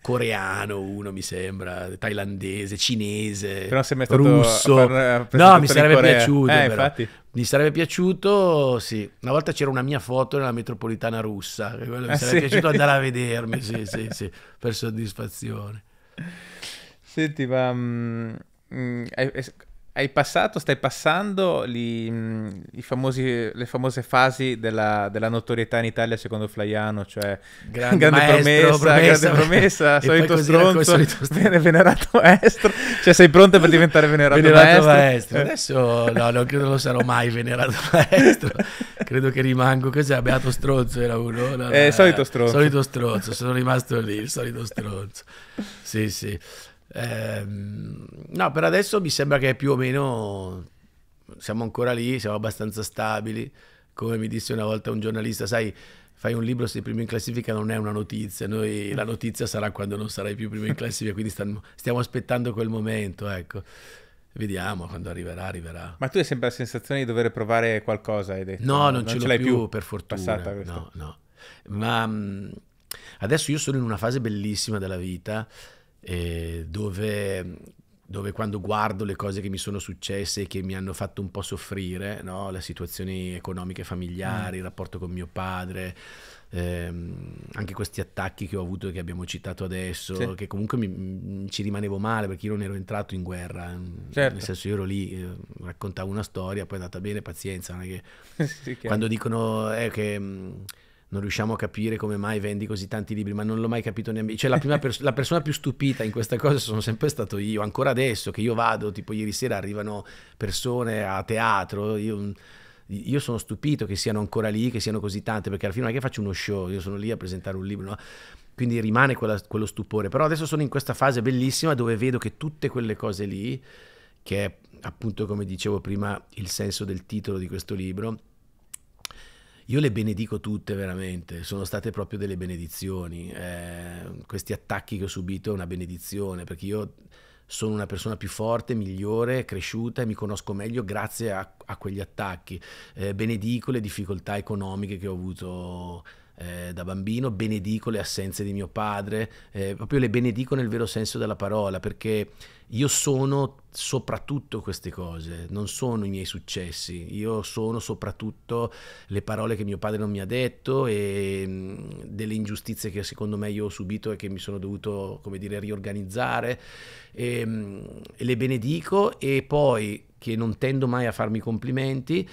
coreano uno mi sembra, thailandese, cinese, però sei mai stato russo. Far, eh, no, mi sarebbe piaciuto. Eh, infatti. Mi sarebbe piaciuto, sì. Una volta c'era una mia foto nella metropolitana russa, mi ah, sarebbe eh, sì. piaciuto andare a vedermi, sì, sì, sì, per soddisfazione. Senti, ma mh, mm, mm, hai passato, stai passando li, i famosi, le famose fasi della, della, notorietà in Italia secondo Flaiano, cioè grande, grande maestro, promessa, promessa, grande promessa, solito stronzo, solito venerato maestro, cioè sei pronto per diventare venerato, venerato maestro. maestro. Eh. Adesso no, non credo lo sarò mai venerato maestro, credo che rimango, cos'è, beato stronzo era uno? No, eh, solito eh, stronzo. Solito stronzo, sono rimasto lì, il solito stronzo, sì sì. Ehm, no, per adesso mi sembra che più o meno siamo ancora lì, siamo abbastanza stabili. Come mi disse una volta un giornalista, sai, fai un libro sei primo in classifica non è una notizia, noi, la notizia sarà quando non sarai più primo in classifica, quindi stanno, stiamo aspettando quel momento, ecco. Vediamo quando arriverà, arriverà. Ma tu hai sempre la sensazione di dover provare qualcosa, hai detto? No, non, non ce, ce l'hai più, più, per fortuna. No, no. Ma mm, adesso io sono in una fase bellissima della vita eh, dove, dove, quando guardo le cose che mi sono successe e che mi hanno fatto un po' soffrire, no? le situazioni economiche familiari, mm. il rapporto con mio padre, ehm, anche questi attacchi che ho avuto e che abbiamo citato adesso, sì. che comunque mi, mi, mm, ci rimanevo male perché io non ero entrato in guerra, mm, certo. nel senso io ero lì, eh, raccontavo una storia, poi è andata bene, pazienza, non è che sì, quando dicono eh, che mm, non riusciamo a capire come mai vendi così tanti libri, ma non l'ho mai capito neanche. Cioè, la, prima pers- la persona più stupita in questa cosa sono sempre stato io, ancora adesso che io vado, tipo ieri sera arrivano persone a teatro, io, io sono stupito che siano ancora lì, che siano così tante, perché alla fine non è che faccio uno show, io sono lì a presentare un libro, no? quindi rimane quella, quello stupore. Però adesso sono in questa fase bellissima dove vedo che tutte quelle cose lì, che è appunto come dicevo prima il senso del titolo di questo libro, io le benedico tutte veramente, sono state proprio delle benedizioni. Eh, questi attacchi che ho subito è una benedizione perché io sono una persona più forte, migliore, cresciuta e mi conosco meglio grazie a, a quegli attacchi. Eh, benedico le difficoltà economiche che ho avuto eh, da bambino, benedico le assenze di mio padre, eh, proprio le benedico nel vero senso della parola, perché io sono soprattutto queste cose, non sono i miei successi, io sono soprattutto le parole che mio padre non mi ha detto e mm, delle ingiustizie che secondo me io ho subito e che mi sono dovuto, come dire, riorganizzare e, mm, e le benedico e poi che non tendo mai a farmi complimenti,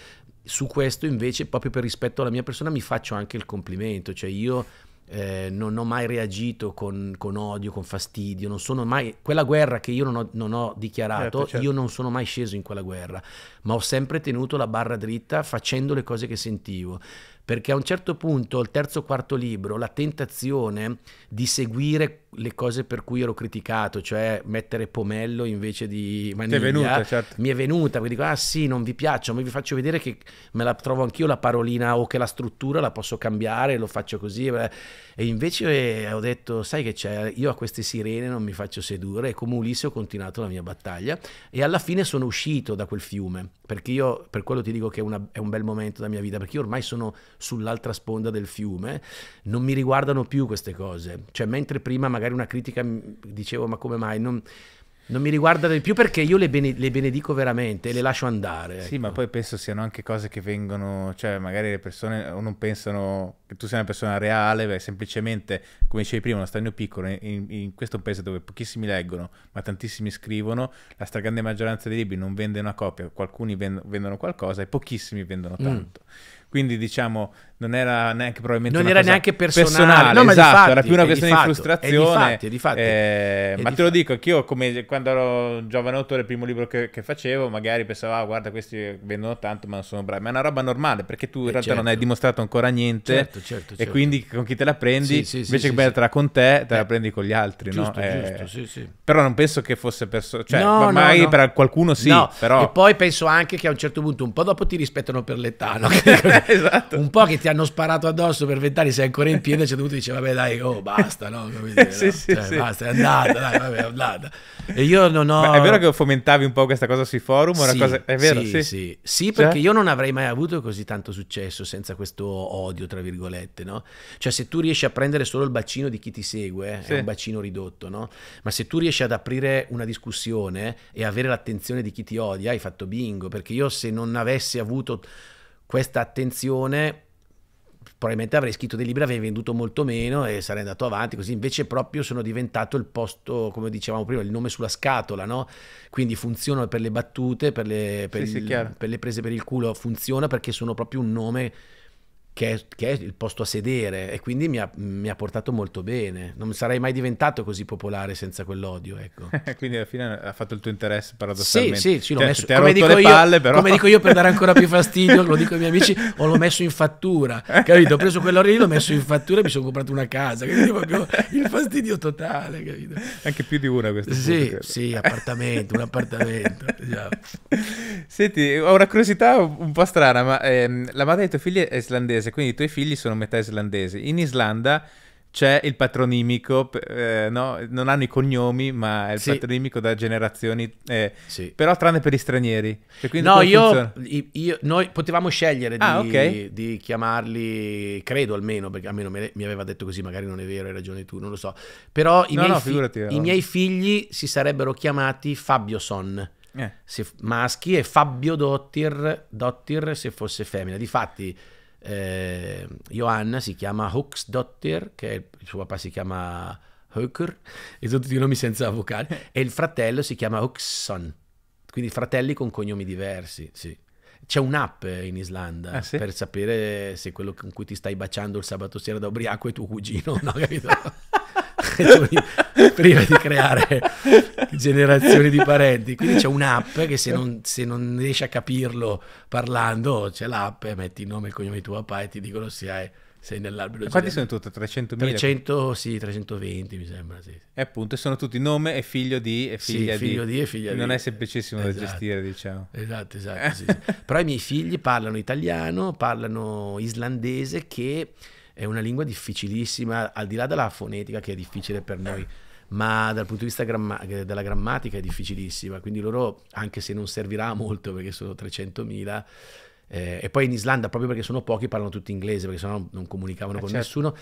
su questo invece, proprio per rispetto alla mia persona, mi faccio anche il complimento, cioè io eh, non ho mai reagito con, con, odio, con fastidio, non sono mai... Quella guerra che io non ho, non ho dichiarato, certo, certo. io non sono mai sceso in quella guerra, ma ho sempre tenuto la barra dritta facendo le cose che sentivo perché a un certo punto, il terzo quarto libro, la tentazione di seguire le cose per cui ero criticato, cioè mettere pomello invece di vaniglia, è venuta, certo. mi è venuta, quindi dico, ah sì, non vi piaccio, ma vi faccio vedere che me la trovo anch'io la parolina o che la struttura la posso cambiare, lo faccio così. Eh. E invece ho detto, sai che c'è, io a queste sirene non mi faccio sedurre e come Ulisse ho continuato la mia battaglia e alla fine sono uscito da quel fiume, perché io per quello ti dico che è, una, è un bel momento della mia vita, perché io ormai sono sull'altra sponda del fiume, non mi riguardano più queste cose, cioè mentre prima magari magari una critica mm, dicevo ma come mai non, non mi riguardano più perché io le, bene, le benedico veramente e le lascio andare. Sì, ma ecco. poi penso siano anche cose che vengono, cioè magari le persone non pensano che tu sia una persona reale, beh, semplicemente, come dicevi prima, uno stagno piccolo, in, in, questo paese dove pochissimi leggono, ma tantissimi scrivono, la stragrande maggioranza dei libri non vende una copia, alcuni vendono qualcosa e pochissimi vendono mm. tanto. Mm. Quindi diciamo non era neanche probabilmente non era neanche personale, personale no, esatto, fatti, era più una eh, questione di, fatto, eh, di frustrazione. Di fatti, di fatti, eh, eh ma te lo dico, che io come quando ero giovane autore, il primo libro che, che facevo, magari pensavo, ah, guarda, questi vendono tanto, ma non sono bravi. Ma è una roba normale, perché tu in eh, realtà certo. non hai certo. dimostrato ancora niente. Certo, certo, e certo. quindi con chi te la prendi, sì, sì, invece sì, che prenderla con te, te eh. la prendi con gli altri. Giusto, no? giusto, però non penso che fosse perso- cioè, no, magari no, per qualcuno sì. Però... E poi penso anche che a un certo punto, un po' dopo ti rispettano per l'età, no? esatto. un po' che ti ti hanno sparato addosso per vent'anni, sei ancora in piedi, c'è certo dovuto dire, vabbè dai, oh basta, no? Dire, sì, no? Sì, cioè, sì. Basta, è andata, dai, vabbè, è andata. E io non ho... Ma è vero che fomentavi un po' questa cosa sui forum? Sì, cosa... È vero, sì. Sì, sì. sì cioè? perché io non avrei mai avuto così tanto successo senza questo odio, tra virgolette, no? Cioè se tu riesci a prendere solo il bacino di chi ti segue, è un bacino ridotto, no? Ma se tu riesci ad aprire una discussione e avere l'attenzione di chi ti odia, hai fatto bingo, perché io se non avessi avuto questa attenzione probabilmente avrei scritto dei libri, avrei venduto molto meno e sarei andato avanti, così invece proprio sono diventato il posto, come dicevamo prima, il nome sulla scatola, no? Quindi funziona per le battute, per le, per sì, il, sì, per le prese per il culo, funziona perché sono proprio un nome che è, che è, il posto a sedere e quindi mi ha, mi ha, portato molto bene. Non sarei mai diventato così popolare senza quell'odio, ecco. quindi alla fine ha fatto il tuo interesse paradossalmente. Sì, sì, ci l'ho cioè, messo. Come dico, palle, io, come dico, io, per dare ancora più fastidio, lo dico ai miei amici, o l'ho messo in fattura, capito? Ho preso quell'odio lì, l'ho messo in fattura e mi sono comprato una casa, quindi il fastidio totale, capito? Anche più di una questa. Sì, punto, sì, appartamento, un appartamento. Esatto. Già. Senti, ho una curiosità un po' strana, ma ehm, la madre dei tuoi figli è islandese irlandese, quindi i tuoi figli sono metà islandesi. In Islanda c'è il patronimico, eh, no? non hanno i cognomi, ma è il sì. patronimico da generazioni, eh, sì. però tranne per gli stranieri. Cioè, no, io, io, noi potevamo scegliere ah, di, okay. di, chiamarli, credo almeno, perché almeno me, mi aveva detto così, magari non è vero, hai ragione tu, non lo so. Però i, no, miei, no, fi- i miei, figli si sarebbero chiamati Fabioson. Eh. Se, maschi e Fabio Dottir, Dottir se fosse femmina. Difatti, eh, Johanna si chiama Hoeksdotter, che il suo papà si chiama Hoeker, e sono tutti nomi senza vocale, e il fratello si chiama Hoekson, quindi fratelli con cognomi diversi, sì. C'è un'app in Islanda ah, sì? per sapere se quello con cui ti stai baciando il sabato sera da ubriaco è tuo cugino, no? Capito? prima di creare generazioni di parenti. Quindi c'è un'app che se non, se non riesci a capirlo parlando, c'è l'app, metti il nome e il cognome di tuo papà e ti dicono se hai sei nell'albero. Quanti sono tutto? 300.000? 300, sì, 320 mi sembra, sì. E appunto, sono tutti nome e figlio di e figlia sì, figlio di. di e figlia non di. è semplicissimo esatto. da gestire, diciamo. Esatto, esatto, sì, Però i miei figli parlano italiano, parlano islandese che è una lingua difficilissima, al di là della fonetica che è difficile per noi, ma dal punto di vista gramma eh, della grammatica è difficilissima, quindi loro, anche se non servirà molto perché sono 300.000, eh, e poi in Islanda, proprio perché sono pochi, parlano tutti inglese, perché sennò non comunicavano ah, con certo. nessuno,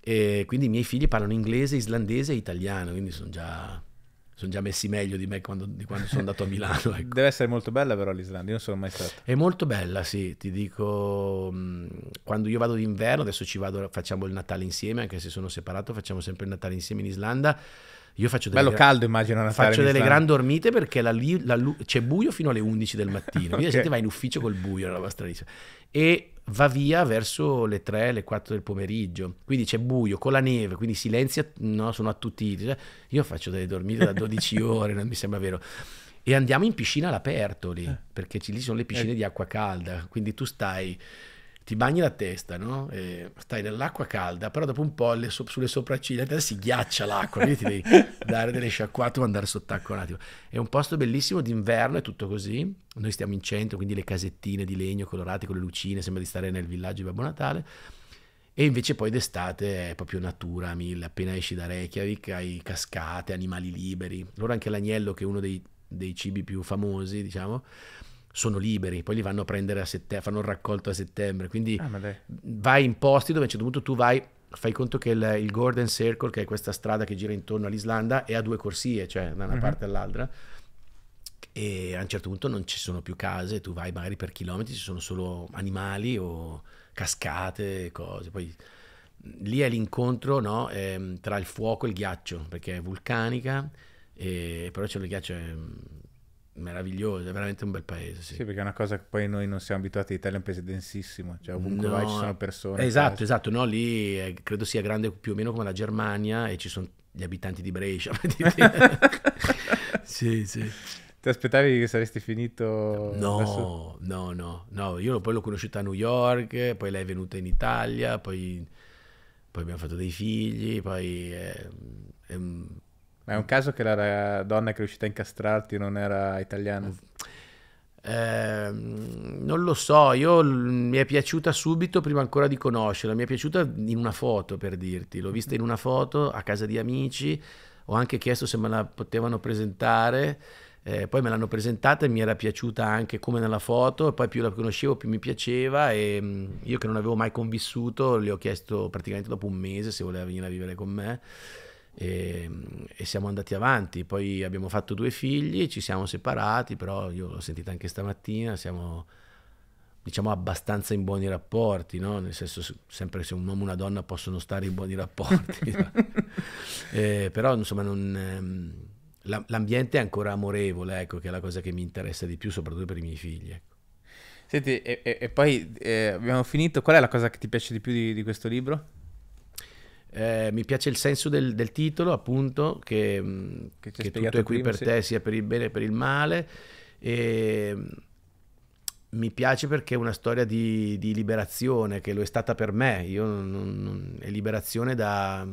e quindi i miei figli parlano inglese, islandese e italiano, quindi sono già sono già messi meglio di me quando, di quando sono andato a Milano. Ecco. Deve essere molto bella però l'Islanda, io non sono mai stato. È molto bella, sì, ti dico, mm, quando io vado d'inverno, adesso ci vado, facciamo il Natale insieme, anche se sono separato, facciamo sempre il Natale insieme in Islanda io faccio delle Bello caldo immagino una Faccio delle grandi dormite perché la li... la c'è buio fino alle 11 del mattino. okay. Quindi la gente va in ufficio col buio nella vostra lista. E va via verso le 3, le 4 del pomeriggio. Quindi c'è buio, con la neve, quindi silenzi, no, sono attutiti. Io faccio delle dormite da 12 ore, non mi sembra vero. E andiamo in piscina all'aperto lì, eh. perché lì sono le piscine eh. di acqua calda. Quindi tu stai ti bagni la testa, no? E stai nell'acqua calda, però dopo un po' le so- sulle sopracciglia la si ghiaccia l'acqua, quindi ti devi dare delle sciacquate o andare sott'acqua un attimo. È un posto bellissimo d'inverno, è tutto così. Noi stiamo in centro, quindi le casettine di legno colorate con le lucine, sembra di stare nel villaggio di Babbo Natale. E invece poi d'estate è proprio natura, mille. appena esci da Reykjavik hai cascate, animali liberi. Allora anche l'agnello, che è uno dei, dei cibi più famosi, diciamo, sono liberi, poi li vanno a prendere a settembre, fanno il raccolto a settembre, quindi ah, vai in posti dove a un certo punto tu vai, fai conto che il, il Golden Circle, che è questa strada che gira intorno all'Islanda, è a due corsie, cioè da una uh-huh. parte all'altra, e a un certo punto non ci sono più case, tu vai magari per chilometri, ci sono solo animali o cascate, e cose, poi lì è l'incontro no, eh, tra il fuoco e il ghiaccio, perché è vulcanica, e, però c'è il ghiaccio... È, ehm, meraviglioso, è veramente un bel paese. Sì. sì. perché è una cosa che poi noi non siamo abituati, l'Italia è un paese densissimo, cioè ovunque no, vai ci sono persone. Esatto, case. esatto, no? lì eh, credo sia grande più o meno come la Germania e ci sono gli abitanti di Brescia. sì, sì. Ti aspettavi che saresti finito? No, no, no, no, Io poi l'ho conosciuta a New York, poi lei è venuta in Italia, poi, poi abbiamo fatto dei figli, poi... È, ehm, ma è un caso che la donna che è riuscita a incastrarti non era italiana? Eh, non lo so, io mi è piaciuta subito prima ancora di conoscerla, mi è piaciuta in una foto per dirti, l'ho vista in una foto a casa di amici, ho anche chiesto se me la potevano presentare, eh, poi me l'hanno presentata e mi era piaciuta anche come nella foto, poi più la conoscevo più mi piaceva e mm, io che non avevo mai convissuto le ho chiesto praticamente dopo un mese se voleva venire a vivere con me e, ehm, e, siamo andati avanti. Poi abbiamo fatto due figli, ci siamo separati, però io l'ho sentita anche stamattina, siamo diciamo abbastanza in buoni rapporti, no? nel senso sempre se un uomo e una donna possono stare in buoni rapporti, eh, però insomma non, ehm, l'ambiente è ancora amorevole, ecco, che è la cosa che mi interessa di più, soprattutto per i miei figli. Ecco. Senti, e, e, e poi eh, abbiamo finito, qual è la cosa che ti piace di più di, di questo libro? Eh, mi piace il senso del, del titolo, appunto, che, mm, che, che tutto è qui prima, per sì. te, sia per il bene che per il male. E, mm, mi piace perché è una storia di, di, liberazione, che lo è stata per me. Io non, non, è liberazione da,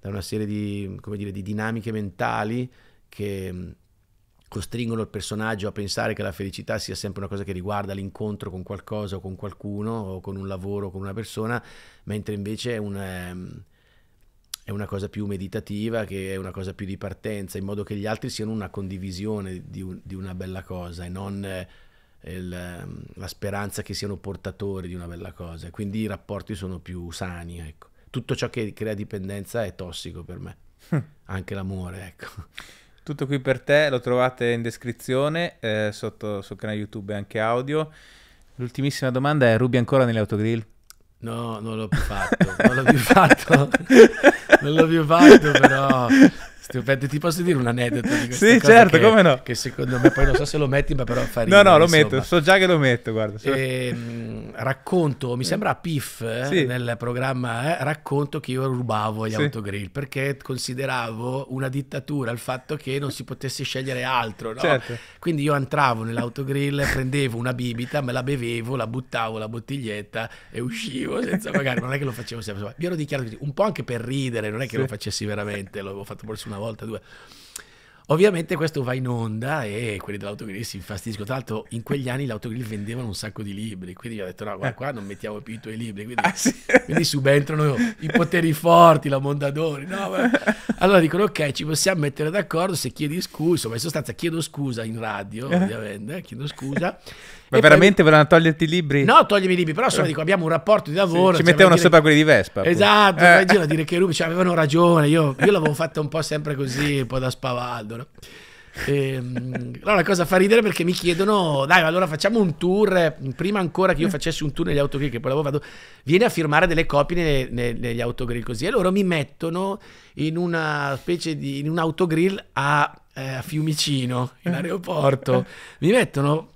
da una serie di, dire, di, dinamiche mentali che mm, costringono il personaggio a pensare che la felicità sia sempre una cosa che riguarda l'incontro con qualcosa o con qualcuno o con un lavoro o con una persona, mentre invece è un... Ehm, è una cosa più meditativa, che è una cosa più di partenza, in modo che gli altri siano una condivisione di, un, di una bella cosa e non eh, il, ehm, la speranza che siano portatori di una bella cosa. Quindi i rapporti sono più sani, ecco. Tutto ciò che crea dipendenza è tossico per me, hm. anche l'amore, ecco. Tutto qui per te, lo trovate in descrizione, eh, sotto sul canale YouTube anche audio. L'ultimissima domanda è, rubi ancora nelle autogrill? No, non l'ho più fatto, non l'ho più fatto. I love your vibe of it. Oh, Stupendo, ti posso dire un aneddoto di Sì, certo, che, come no. Che secondo me, poi non so se lo metti, ma però fa ridere, No, no, lo insomma. metto, so già che lo metto, guarda. E, ehm, racconto, mi sembra a PIF, eh, sì. nel programma, eh, racconto che io rubavo gli sì. autogrill, perché consideravo una dittatura il fatto che non si potesse scegliere altro, no? certo. Quindi io entravo nell'autogrill, prendevo una bibita, me la bevevo, la buttavo, la bottiglietta e uscivo senza pagare. non è che lo facevo sempre, insomma, mi ero dichiarato così, un po' anche per ridere, non è che sì. lo facessi veramente, l'avevo fatto forse una una volta, due. Ovviamente questo va in onda e quelli dell'autogrill si infastidiscono. Tra l'altro, in quegli anni l'autogrill vendevano un sacco di libri, quindi ho detto: no, guarda, eh. qua non mettiamo più i tuoi libri. Quindi, ah, sì. quindi subentrano i poteri forti, la Mondadori. No, allora dicono: ok, ci possiamo mettere d'accordo se chiedi scusa. Ma in sostanza, chiedo scusa in radio, eh. ovviamente, eh, chiedo scusa. Ma veramente poi... volevano toglierti i libri? No, toglimi i libri, però solo dico, abbiamo un rapporto di lavoro. ci cioè, mettevano sopra che... quelli di Vespa. Esatto, eh. vai dire che Rubi cioè, avevano ragione, io, io l'avevo fatta un po' sempre così, un po' da spavaldo, no? E, ehm, no, la cosa fa ridere perché mi chiedono, dai, allora facciamo un tour. Prima ancora che io facessi un tour negli autogrill, che poi l'avevo fatto, vieni a firmare delle copie negli autogrill così. E loro mi mettono in una specie di in un autogrill a, eh, a Fiumicino, in eh. aeroporto. Mi mettono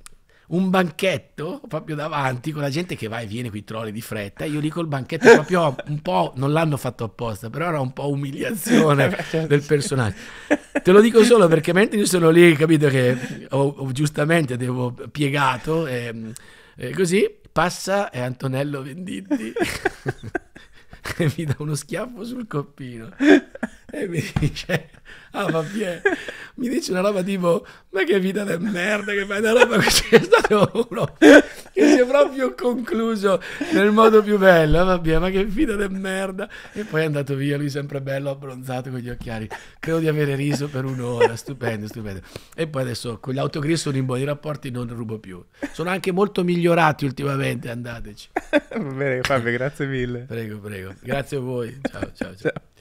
un banchetto proprio davanti con la gente che va e viene qui trolle di fretta. Io dico il banchetto proprio un po', non l'hanno fatto apposta, però era un po' umiliazione eh, certo. del personaggio. Te lo dico solo perché mentre io sono lì, capito che ho, ho giustamente devo piegato e, ehm, e così passa è Antonello Venditti e mi dà uno schiaffo sul coppino e mi dice, ah vabbè, mi dice una roba tipo, ma che vita del merda che fai, una roba così, è stato uno che si è proprio concluso nel modo più bello, ah, vabbè, ma che vita del merda, e poi è andato via, lui sempre bello, abbronzato con gli occhiali, credo di avere riso per un'ora, stupendo, stupendo, e poi adesso con gli autogrill sono in buoni rapporti, non rubo più, sono anche molto migliorati ultimamente, andateci. Va bene Fabio, grazie mille. Prego, prego, grazie a voi, ciao, ciao. ciao. ciao.